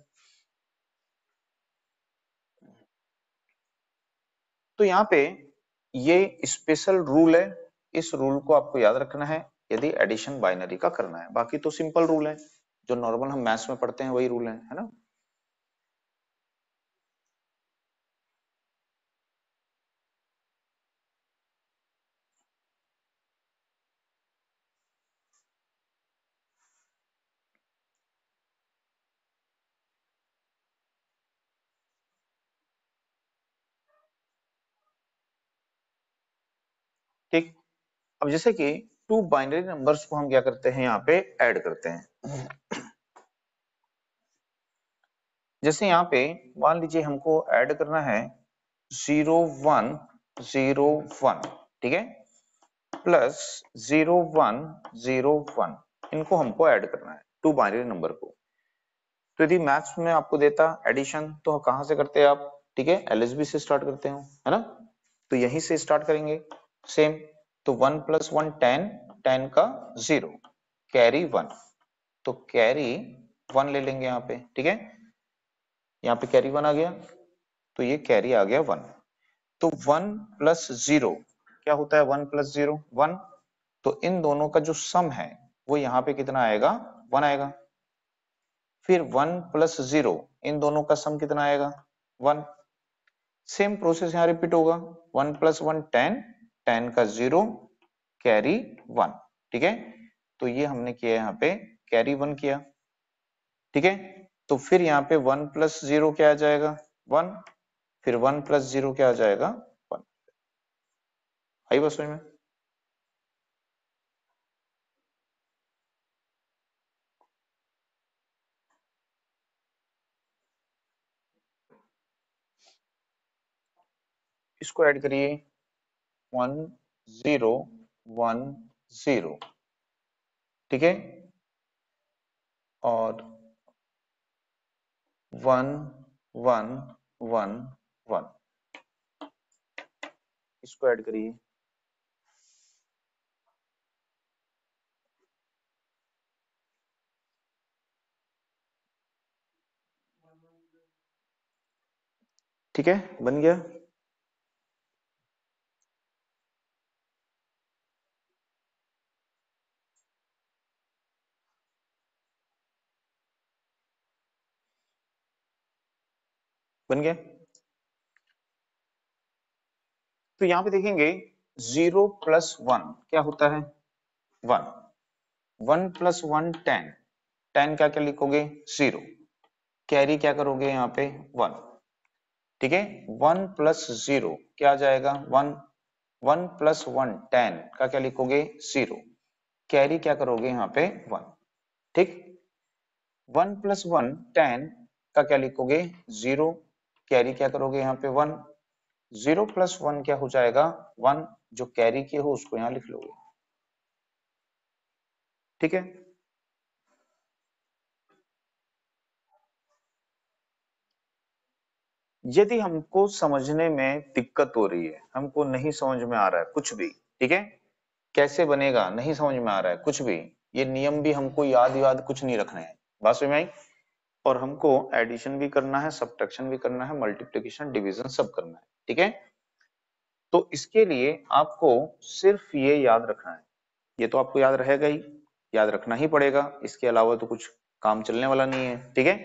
Speaker 1: तो यहाँ पे ये स्पेशल रूल है इस रूल को आपको याद रखना है यदि एडिशन बाइनरी का करना है बाकी तो सिंपल रूल है जो नॉर्मल हम मैथ्स में पढ़ते हैं वही रूल है है ना अब जैसे कि टू बाइनरी नंबर्स को हम क्या करते हैं यहाँ पे ऐड करते हैं जैसे यहाँ पे मान लीजिए हमको ऐड करना है जीरो वन जीरो वन ठीक है plus zero one zero one इनको हमको ऐड करना है टू बाइनरी नंबर को तो यदि मैथ्स में आपको देता एडिशन तो कहां से करते हैं आप ठीक है एलएसबी से स्टार्ट करते हो है ना तो यहीं से स्टार्ट करेंगे सेम तो one plus one ten ten का जीरो कैरी वन तो कैरी वन ले लेंगे यहां पे ठीक है यहां पे कैरी वन आ गया तो ये कैरी आ गया वन तो वन प्लस जीरो क्या होता है वन प्लस जीरो वन तो इन दोनों का जो सम है वो यहां पे कितना आएगा वन आएगा फिर वन प्लस जीरो इन दोनों का सम कितना आएगा वन सेम प्रोसेस यहां रिपीट होगा one plus one ten ten का जीरो कैरी वन ठीक है तो ये हमने किया यहाँ पे कैरी वन किया ठीक है तो फिर यहाँ पे वन प्लस जीरो क्या आ जाएगा वन फिर वन प्लस जीरो क्या आ जाएगा वन आई बस में इसको ऐड करिए वन जीरो वन जीरो ठीक है और वन वन वन वन इसको ऐड करिए ठीक है बन गया बन गया तो यहां पे देखेंगे जीरो प्लस वन क्या होता है one one plus one ten ten क्या क्या लिखोगे जीरो कैरी क्या करोगे यहाँ पे वन ठीक है वन प्लस जीरो क्या आ जाएगा one one plus one ten का क्या लिखोगे जीरो कैरी क्या करोगे यहाँ पे वन ठीक वन प्लस वन टेन का क्या लिखोगे जीरो कैरी क्या करोगे यहाँ पे वन जीरो प्लस वन क्या हो जाएगा वन जो कैरी किए हो उसको यहाँ लिख लोगे ठीक है यदि हमको समझने में दिक्कत हो रही है हमको नहीं समझ में आ रहा है कुछ भी ठीक है कैसे बनेगा नहीं समझ में आ रहा है कुछ भी ये नियम भी हमको याद याद कुछ नहीं रखने हैं बात समझ में आई और हमको एडिशन भी करना है सब्ट्रैक्शन भी करना है मल्टीप्लीकेशन डिविजन सब करना है ठीक है तो इसके लिए आपको सिर्फ ये याद रखना है ये तो आपको याद रहेगा ही याद रखना ही पड़ेगा इसके अलावा तो कुछ काम चलने वाला नहीं है ठीक है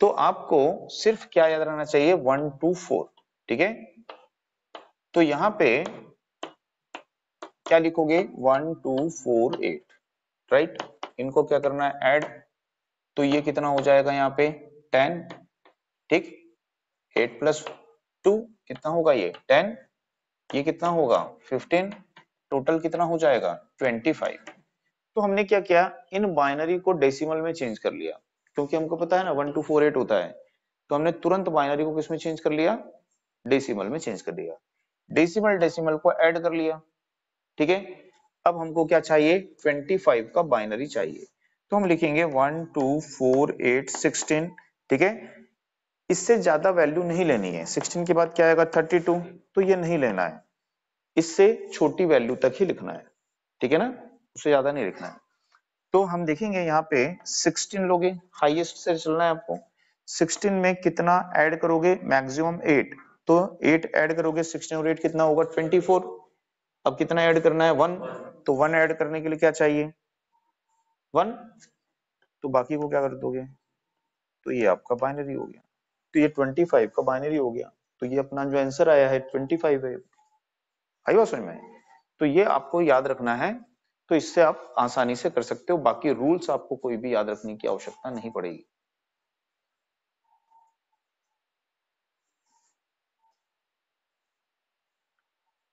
Speaker 1: तो आपको सिर्फ क्या याद रखना चाहिए वन टू फोर ठीक है तो यहां पे क्या लिखोगे one two four eight right इनको क्या करना है एड तो ये कितना हो जाएगा यहाँ पे टेन ठीक एट प्लस टू कितना होगा ये टेन ये कितना होगा फिफ्टीन टोटल कितना हो जाएगा ट्वेंटी फाइव तो हमने क्या किया इन बाइनरी को डेसिमल में चेंज कर लिया क्योंकि हमको पता है ना वन टू फोर एट होता है तो हमने तुरंत बाइनरी को किसमें चेंज कर लिया डेसिमल में चेंज कर दिया डेसिमल डेसिमल को ऐड कर लिया ठीक है अब हमको क्या चाहिए 25 का बाइनरी चाहिए तो हम लिखेंगे one two four eight sixteen ठीक है इससे ज्यादा वैल्यू नहीं लेनी है सिक्सटीन के बाद क्या आएगा थर्टी टू तो ये नहीं लेना है इससे छोटी वैल्यू तक ही लिखना है ठीक है ना उससे ज्यादा नहीं लिखना है तो हम देखेंगे यहाँ पे सिक्सटीन लोगे हाईएस्ट से चलना है आपको सिक्सटीन में कितना ऐड करोगे मैक्सिमम एट तो एट ऐड करोगे सिक्सटीन और एट कितना होगा फोर अब कितना ऐड करना है वन तो वन ऐड करने के लिए क्या चाहिए वन तो बाकी को क्या कर दोगे तो ये आपका बाइनरी हो गया तो ये ट्वेंटी फाइव का बाइनरी हो गया तो ये अपना जो आंसर आया है ट्वेंटी फाइव है आई बात समझ में तो ये आपको याद रखना है तो इससे आप आसानी से कर सकते हो बाकी रूल्स आपको कोई भी याद रखने की आवश्यकता नहीं पड़ेगी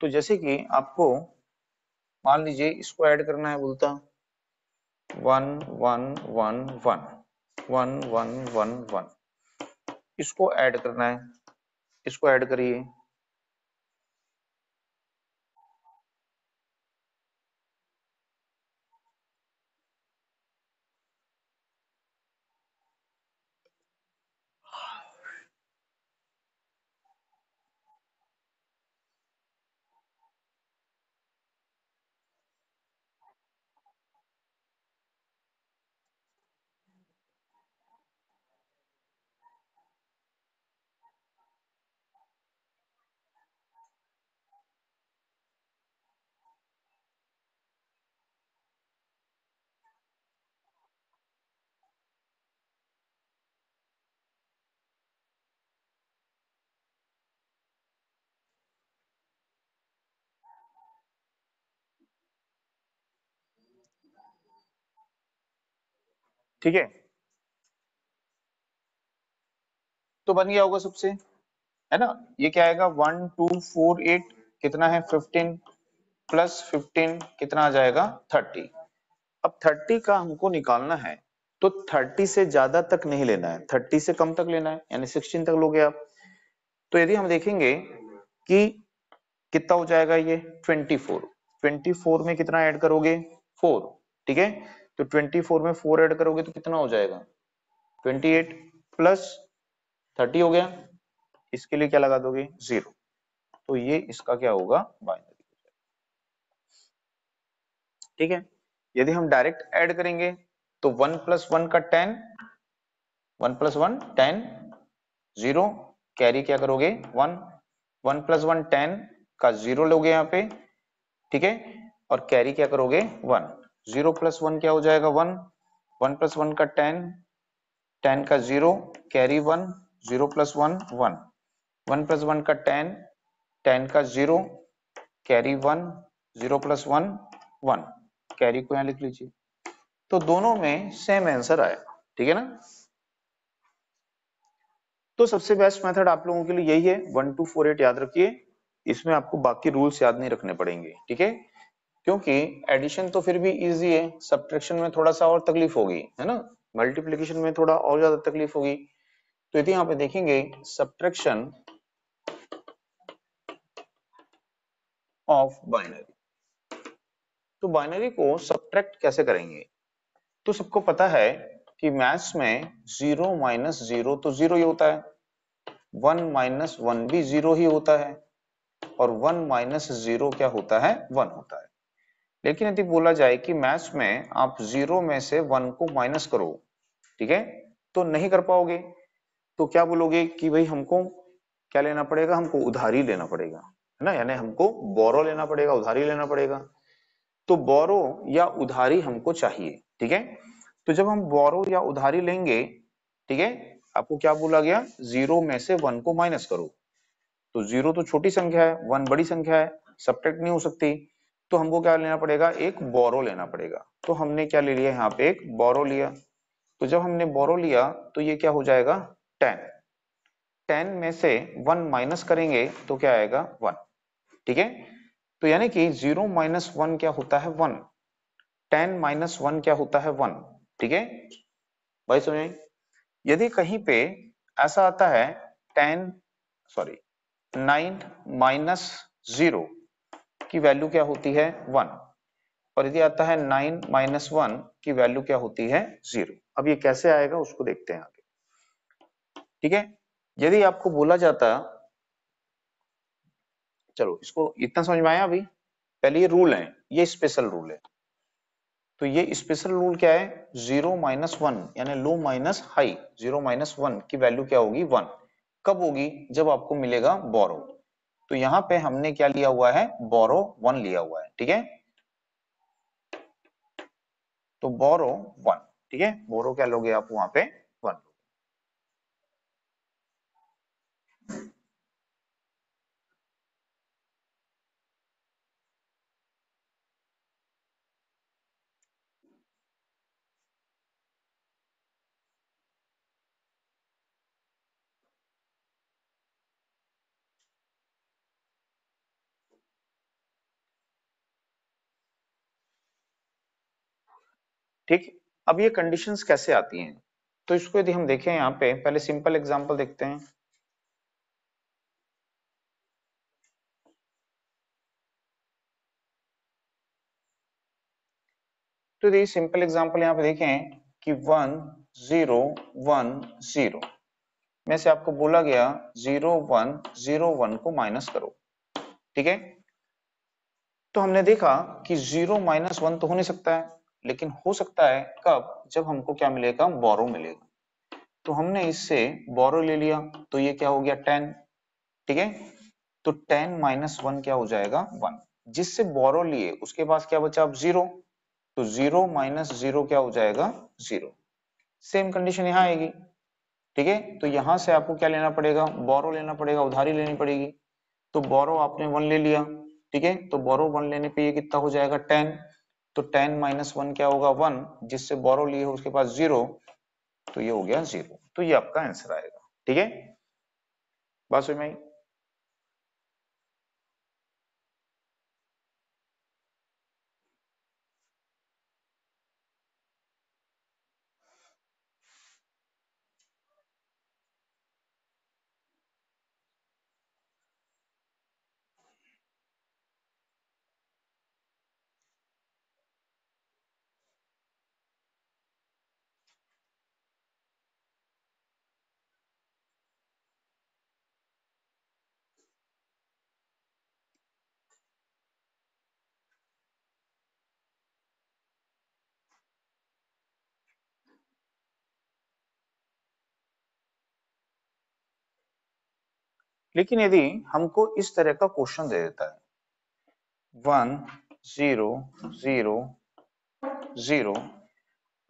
Speaker 1: तो जैसे कि आपको मान लीजिए इसको ऐड करना है बोलता one one one one one one one one इसको ऐड करना है इसको ऐड करिए ठीक है तो बन गया होगा सबसे है ना ये क्या आएगा वन टू फोर एट कितना है फिफ्टीन प्लस फिफ्टीन कितना आ जाएगा थर्टी अब थर्टी का हमको निकालना है तो थर्टी से ज्यादा तक नहीं लेना है थर्टी से कम तक लेना है यानी सिक्सटीन तक लोगे आप तो यदि हम देखेंगे कि कितना हो जाएगा ये ट्वेंटी फोर ट्वेंटी फोर में कितना ऐड करोगे फोर ठीक है तो 24 में 4 ऐड करोगे तो कितना हो जाएगा 28 प्लस 30 हो गया इसके लिए क्या लगा दोगे जीरो तो ये इसका क्या होगा बाइनरी ठीक है यदि हम डायरेक्ट ऐड करेंगे तो वन प्लस वन का ten one plus one ten zero carry क्या करोगे one one plus one ten का जीरो लोगे यहाँ पे ठीक है और कैरी क्या करोगे वन जीरो प्लस वन क्या हो जाएगा वन वन प्लस वन का टेन टेन का zero carry one zero plus one one one plus one का टेन टेन का zero carry one zero plus one one carry को यहां लिख लीजिए तो दोनों में सेम आंसर आया ठीक है ना तो सबसे बेस्ट मेथड आप लोगों के लिए यही है वन टू फोर एट याद रखिए इसमें आपको बाकी रूल्स याद नहीं रखने पड़ेंगे ठीक है क्योंकि एडिशन तो फिर भी इजी है सब्ट्रैक्शन में थोड़ा सा और तकलीफ होगी है ना मल्टीप्लीकेशन में थोड़ा और ज्यादा तकलीफ होगी तो यदि यहां पे देखेंगे सब्ट्रैक्शन ऑफ बाइनरी तो बाइनरी को सब्ट्रैक्ट कैसे करेंगे तो सबको पता है कि मैथ्स में जीरो माइनस जीरो तो जीरो ही होता है वन माइनस वन भी जीरो ही होता है और वन माइनस जीरो क्या होता है वन होता है लेकिन यदि बोला जाए कि मैथ्स में आप जीरो में से वन को माइनस करो ठीक है तो नहीं कर पाओगे तो क्या बोलोगे कि भाई हमको क्या लेना पड़ेगा हमको उधारी लेना पड़ेगा है ना यानी हमको बोरो लेना पड़ेगा उधारी लेना पड़ेगा तो बोरो या उधारी हमको चाहिए ठीक है तो जब हम बोरो या उधारी लेंगे ठीक है आपको क्या बोला गया जीरो में से वन को माइनस करो तो जीरो तो छोटी संख्या है वन बड़ी संख्या है सब्ट्रैक्ट नहीं हो सकती तो हमको क्या लेना पड़ेगा एक बोरो लेना पड़ेगा तो हमने क्या ले लिया यहाँ पे एक बोरो लिया तो जब हमने बोरो लिया तो ये क्या हो जाएगा टेन टेन में से वन माइनस करेंगे तो क्या आएगा वन ठीक है तो यानी कि जीरो माइनस वन क्या होता है वन टेन माइनस वन क्या होता है वन ठीक है भाई समझ यदि कहीं पे ऐसा आता है ten sorry nine minus zero की वैल्यू क्या होती है वन और यदि आता है नाइन माइनस वन की वैल्यू क्या होती है जीरो अब ये कैसे आएगा उसको देखते हैं आगे ठीक है यदि आपको बोला जाता चलो इसको इतना समझ में आया अभी पहले ये रूल है ये स्पेशल रूल है तो ये स्पेशल रूल क्या है जीरो माइनस वन यानी low minus high zero minus one की वैल्यू क्या होगी वन कब होगी जब आपको मिलेगा बोरो तो यहां पे हमने क्या लिया हुआ है बोरो वन लिया हुआ है ठीक है तो बोरो वन ठीक है बोरो क्या लोगे आप वहां पे ठीक अब ये कंडीशंस कैसे आती हैं तो इसको यदि हम देखें यहाँ पे पहले सिंपल एग्जांपल देखते हैं तो यदि सिंपल एग्जांपल यहां पे देखें कि वन जीरो वन जीरो में से आपको बोला गया जीरो वन जीरो वन को माइनस करो ठीक है तो हमने देखा कि जीरो माइनस वन तो हो नहीं सकता है लेकिन हो सकता है कब जब हमको क्या मिलेगा बोरो मिलेगा तो हमने इससे बोरो ले लिया तो ये क्या हो गया टेन ठीक है तो टेन माइनस वन क्या हो जाएगा वन जिससे बोरो लिए उसके पास क्या बचा अब जीरो तो जीरो माइनस जीरो क्या हो जाएगा जीरो सेम कंडीशन यहां आएगी ठीक है तो यहां से आपको क्या लेना पड़ेगा बोरो लेना पड़ेगा उधारी लेनी पड़ेगी तो बोरो आपने वन ले लिया ठीक है तो बोरो वन लेने पे ये कितना हो जाएगा टेन तो टेन माइनस वन क्या होगा वन जिससे बोरो लिए उसके पास जीरो तो ये हो गया जीरो तो ये आपका आंसर आएगा ठीक है बात समझ में लेकिन यदि हमको इस तरह का क्वेश्चन दे देता है वन जीरो जीरो जीरो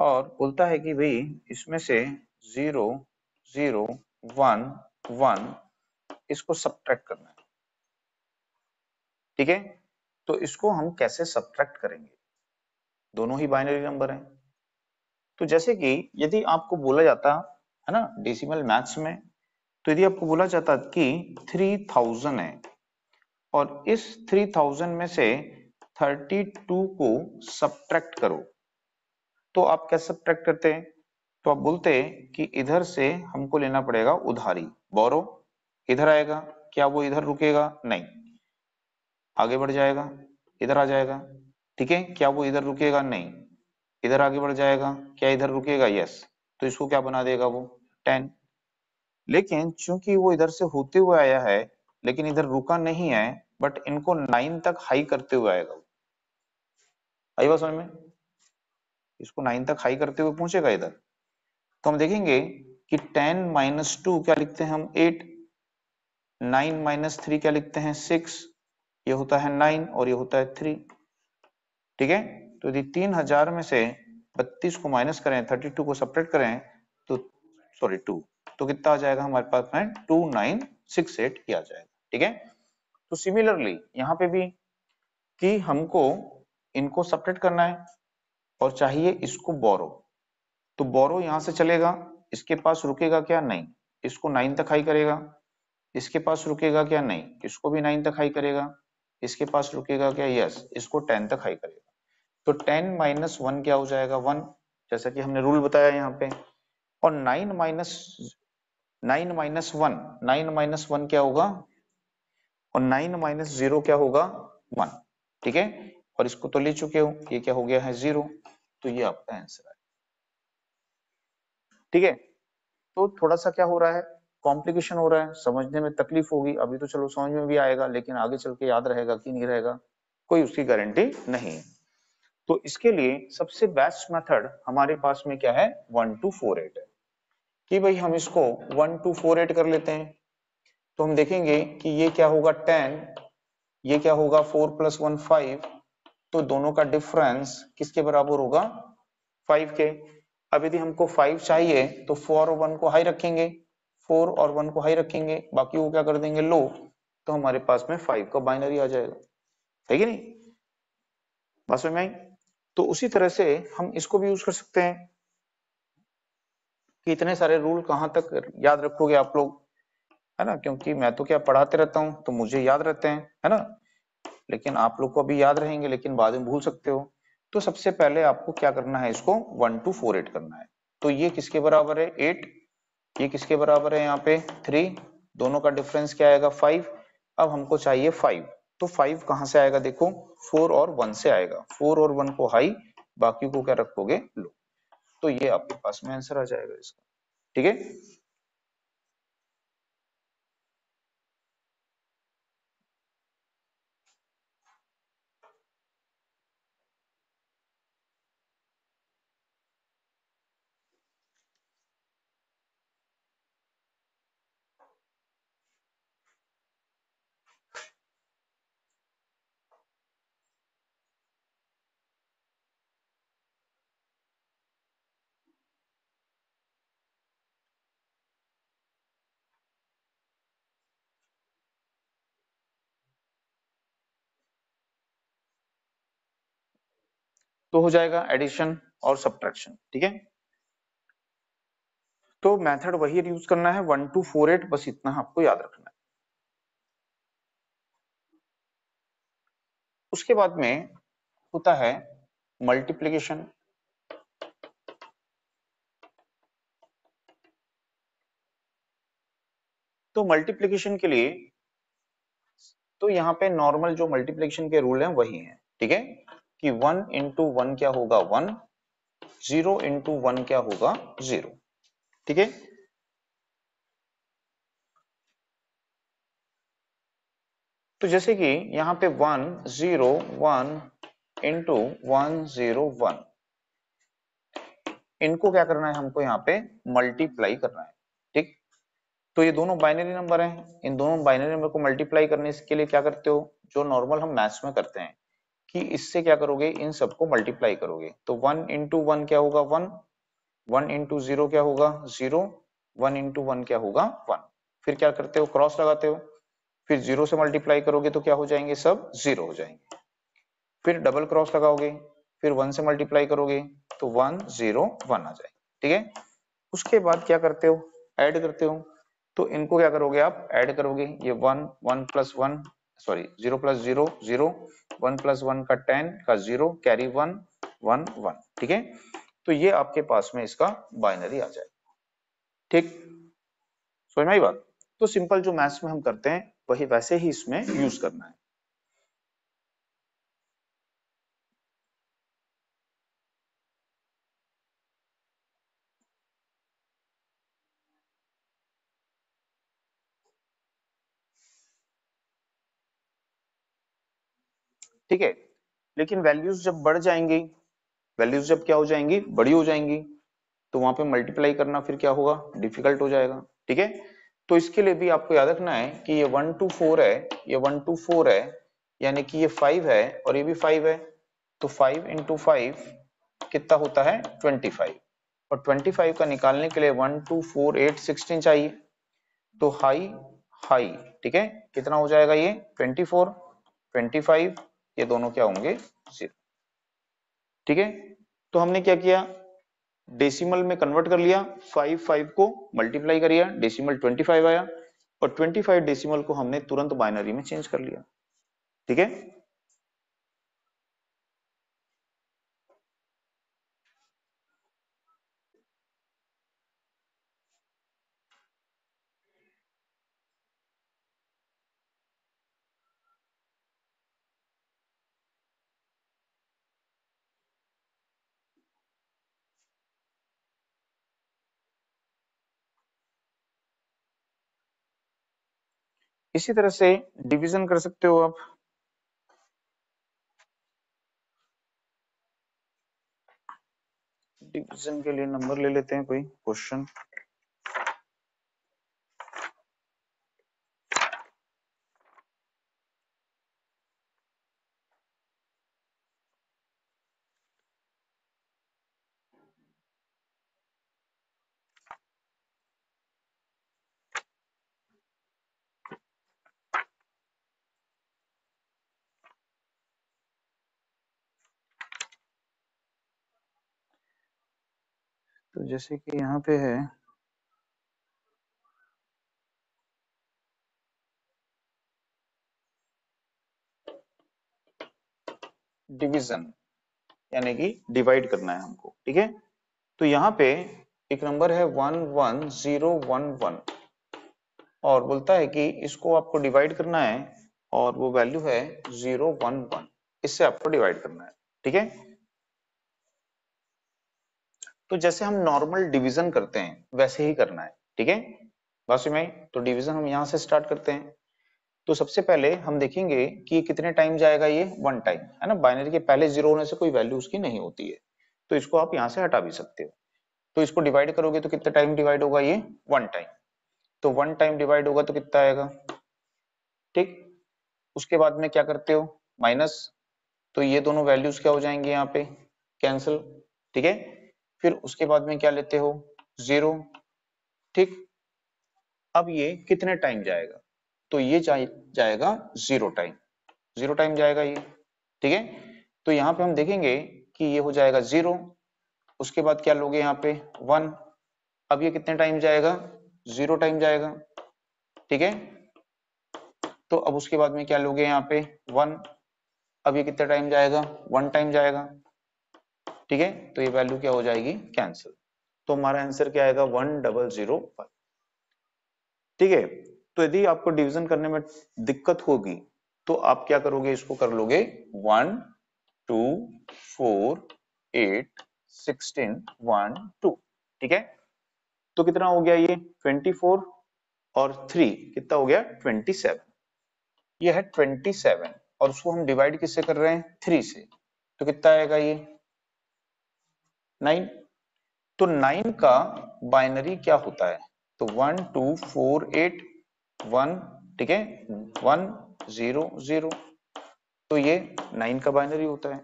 Speaker 1: और बोलता है कि भाई इसमें से जीरो जीरो वन वन इसको सब्ट्रैक्ट करना है ठीक है तो इसको हम कैसे सब्ट्रैक्ट करेंगे दोनों ही बाइनरी नंबर हैं तो जैसे कि यदि आपको बोला जाता है ना डेसिमल मैथ्स में तो यदि आपको बोला जाता कि थ्री थाउजेंड है और इस थ्री थाउजेंड में से थर्टी टू को सब्ट्रैक्ट करो तो आप क्या सब्ट्रैक्ट करते हैं तो आप बोलते हैं कि इधर से हमको लेना पड़ेगा उधारी बोरो इधर आएगा क्या वो इधर रुकेगा नहीं आगे बढ़ जाएगा इधर आ जाएगा ठीक है क्या वो इधर रुकेगा नहीं इधर आगे बढ़ जाएगा क्या इधर रुकेगा यस तो इसको क्या बना देगा वो टेन लेकिन चूंकि वो इधर से होते हुए आया है लेकिन इधर रुका नहीं है बट इनको नाइन तक हाई करते हुए आएगा आई बात समझ में इसको नाइन तक हाई करते हुए पहुंचेगा इधर तो हम देखेंगे कि टेन माइनस टू क्या लिखते हैं हम एट नाइन माइनस थ्री क्या लिखते हैं सिक्स ये होता है नाइन और ये होता है थ्री ठीक है तो यदि तीन हजार में से बत्तीस को माइनस करें थर्टी टू को सपरेट करें तो सॉरी टू तो कितना आ जाएगा हमारे पास friend two nine six eight ही आ जाएगा ठीक है तो सिमिलरली यहाँ पे भी कि हमको इनको सपरेट करना है और चाहिए इसको बोरो तो बोरो यहां से चलेगा इसके पास रुकेगा क्या नहीं इसको नाइन तक हाई करेगा इसके पास रुकेगा क्या नहीं इसको भी नाइन तक हाई करेगा इसके पास रुकेगा क्या यस इसको टेन तक हाई करेगा तो टेन माइनस वन क्या हो जाएगा वन जैसा कि हमने रूल बताया यहाँ पे और nine minus nine minus one nine minus one क्या होगा और नाइन माइनस जीरो क्या होगा वन ठीक है और इसको तो ले चुके हो ये क्या हो गया है जीरो तो ये आपका आंसर है ठीक है तो थोड़ा सा क्या हो रहा है कॉम्प्लिकेशन हो रहा है समझने में तकलीफ होगी अभी तो चलो समझ में भी आएगा लेकिन आगे चल के याद रहेगा कि नहीं रहेगा कोई उसकी गारंटी नहीं है तो इसके लिए सबसे बेस्ट मेथड हमारे पास में क्या है वन टू फोर एट है कि भाई हम इसको वन टू फोर एड कर लेते हैं तो हम देखेंगे कि ये क्या होगा टेन ये क्या होगा फोर प्लस वन फाइव तो दोनों का डिफरेंस किसके बराबर होगा फाइव के अब यदि हमको फाइव चाहिए तो फोर और वन को हाई रखेंगे फोर और वन को हाई रखेंगे बाकी वो क्या कर देंगे लो तो हमारे पास में फाइव का बाइनरी आ जाएगा है कि नहीं बस में आई तो उसी तरह से हम इसको भी यूज कर सकते हैं कि इतने सारे रूल कहाँ तक याद रखोगे आप लोग है ना क्योंकि मैं तो क्या पढ़ाते रहता हूँ तो मुझे याद रहते हैं है ना लेकिन आप लोग को अभी याद रहेंगे लेकिन बाद में भूल सकते हो तो सबसे पहले आपको क्या करना है इसको वन टू फोर एट करना है तो ये किसके बराबर है एट ये किसके बराबर है यहाँ पे थ्री दोनों का डिफरेंस क्या आएगा फाइव अब हमको चाहिए फाइव तो फाइव कहाँ से आएगा देखो फोर और वन से आएगा फोर और वन को हाई बाकी को क्या रखोगे लो तो ये आपके पास में आंसर आ जाएगा इसका ठीक है तो हो जाएगा एडिशन और सब्ट्रैक्शन ठीक है तो मेथड वही यूज करना है वन टू फोर एट बस इतना आपको याद रखना है उसके बाद में होता है मल्टीप्लीकेशन तो मल्टीप्लीकेशन के लिए तो यहां पे नॉर्मल जो मल्टीप्लीकेशन के रूल हैं वही हैं ठीक है कि वन इंटू वन क्या होगा वन जीरो इंटू वन क्या होगा जीरो ठीक है तो जैसे कि यहां पे one zero one into one zero one इनको क्या करना है हमको यहां पे मल्टीप्लाई करना है ठीक तो ये दोनों बाइनरी नंबर हैं इन दोनों बाइनरी नंबर को मल्टीप्लाई करने के लिए क्या करते हो जो नॉर्मल हम मैथ्स में करते हैं कि इससे क्या करोगे इन सबको मल्टीप्लाई करोगे तो वन इंटू वन क्या होगा वन वन इंटू जीरो क्या होगा जीरो वन इंटू वन क्या होगा वन फिर क्या करते हो क्रॉस लगाते हो फिर जीरो से मल्टीप्लाई करोगे तो क्या हो जाएंगे सब जीरो हो जाएंगे फिर डबल क्रॉस लगाओगे फिर वन से मल्टीप्लाई करोगे तो वन जीरो वन आ जाए ठीक है उसके बाद क्या करते हो ऐड करते हो तो इनको क्या करोगे आप ऐड करोगे ये one one plus one sorry zero plus zero zero one plus one का टेन का zero carry one one one ठीक है तो ये आपके पास में इसका बाइनरी आ जाएगा ठीक समझ में आई बात तो सिंपल जो मैथ्स में हम करते हैं वही वैसे ही इसमें यूज करना है लेकिन वैल्यूज जब बढ़ जाएंगी वैल्यूज जब क्या हो जाएंगी बड़ी हो जाएंगी तो वहां पे मल्टीप्लाई करना फिर क्या होगा डिफिकल्ट हो जाएगा ठीक है तो इसके लिए भी आपको याद रखना है कि ये वन टू फोर है ये वन टू फोर है यानी कि ये फाइव है और ये भी फाइव है तो फाइव इंटू फाइव कितना होता है ट्वेंटी फाइव और ट्वेंटी फाइव का निकालने के लिए one two four eight sixteen चाहिए तो हाई हाई ठीक है कितना हो जाएगा ये ट्वेंटी फोर ट्वेंटी फाइव ये दोनों क्या होंगे जीरो ठीक है तो हमने क्या किया डेसिमल में कन्वर्ट कर लिया फाइव फाइव को मल्टीप्लाई कर लिया डेसिमल ट्वेंटी फाइव आया और ट्वेंटी फाइव डेसिमल को हमने तुरंत बाइनरी में चेंज कर लिया ठीक है इसी तरह से डिवीजन कर सकते हो आप डिवीजन के लिए नंबर ले लेते हैं कोई क्वेश्चन जैसे कि यहाँ पे है डिवीजन यानी कि डिवाइड करना है हमको ठीक है तो यहाँ पे एक नंबर है one one zero one one और बोलता है कि इसको आपको डिवाइड करना है और वो वैल्यू है जीरो वन वन इससे आपको डिवाइड करना है ठीक है तो जैसे हम नॉर्मल डिवीजन करते हैं वैसे ही करना है ठीक है वास्तव में तो डिवीजन हम यहां से स्टार्ट करते हैं तो सबसे पहले हम देखेंगे कि कितने टाइम जाएगा ये वन टाइम है ना बाइनरी के पहले जीरो होने से कोई वैल्यू उसकी नहीं होती है तो इसको आप यहाँ से हटा भी सकते हो तो इसको डिवाइड करोगे तो कितना टाइम डिवाइड होगा ये वन टाइम तो वन टाइम डिवाइड होगा तो कितना आएगा ठीक उसके बाद में क्या करते हो माइनस तो ये दोनों वैल्यूज क्या हो जाएंगे यहाँ पे कैंसिल ठीक है फिर उसके बाद में क्या लेते हो जीरो ठीक अब ये कितने टाइम जाएगा तो ये जा, जाएगा जीरो टाइम जीरो टाइम जाएगा ये ठीक है तो यहां पे हम देखेंगे कि ये हो जाएगा जीरो उसके बाद क्या लोगे यहाँ पे वन अब ये कितने टाइम जाएगा जीरो टाइम जाएगा ठीक है तो अब उसके बाद में क्या लोगे यहाँ पे वन अब ये कितने टाइम जाएगा वन टाइम जाएगा ठीक है तो ये वैल्यू क्या हो जाएगी कैंसिल तो हमारा आंसर क्या आएगा वन डबल जीरो फाइव ठीक है तो यदि आपको डिवीजन करने में दिक्कत होगी तो आप क्या करोगे इसको कर लोगे one two four eight sixteen one two ठीक है तो कितना हो गया ये ट्वेंटी फोर और थ्री कितना हो गया ट्वेंटी सेवन ये है ट्वेंटी सेवन और उसको हम डिवाइड किससे कर रहे हैं थ्री से तो कितना आएगा ये नाइन तो नाइन का बाइनरी क्या होता है तो one two four eight one ठीक है वन जीरो जीरो तो ये नाइन का बाइनरी होता है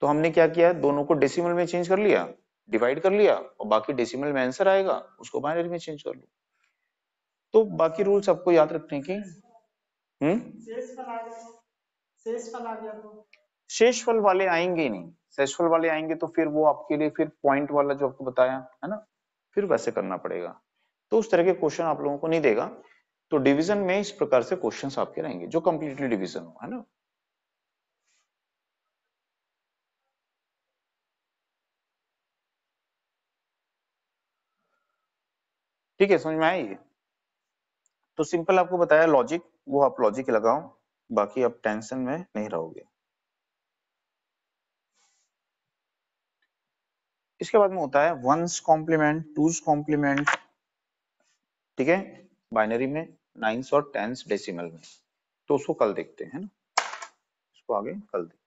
Speaker 1: तो हमने क्या किया दोनों को डेसिमल में चेंज कर लिया डिवाइड कर लिया और बाकी डेसिमल में आंसर आएगा उसको बाइनरी में चेंज कर लो तो बाकी रूल्स आपको याद रखने की हम्म? शेष फल तो। वाले आएंगे नहीं सेशुअल वाले आएंगे तो फिर वो आपके लिए फिर पॉइंट वाला जो आपको बताया है ना फिर वैसे करना पड़ेगा तो उस तरह के क्वेश्चन आप लोगों को नहीं देगा तो डिवीजन में इस प्रकार से क्वेश्चंस आपके रहेंगे जो कंप्लीटली डिवीजन हो है ना ठीक है समझ में आई तो सिंपल आपको बताया लॉजिक वो आप लॉजिक लगाओ बाकी आप टेंशन में नहीं रहोगे इसके बाद में होता है वंस कॉम्प्लीमेंट टूज कॉम्प्लीमेंट ठीक है बाइनरी में नाइन्स और टेंस डेसिमल में तो उसको कल देखते हैं ना इसको आगे कल देखते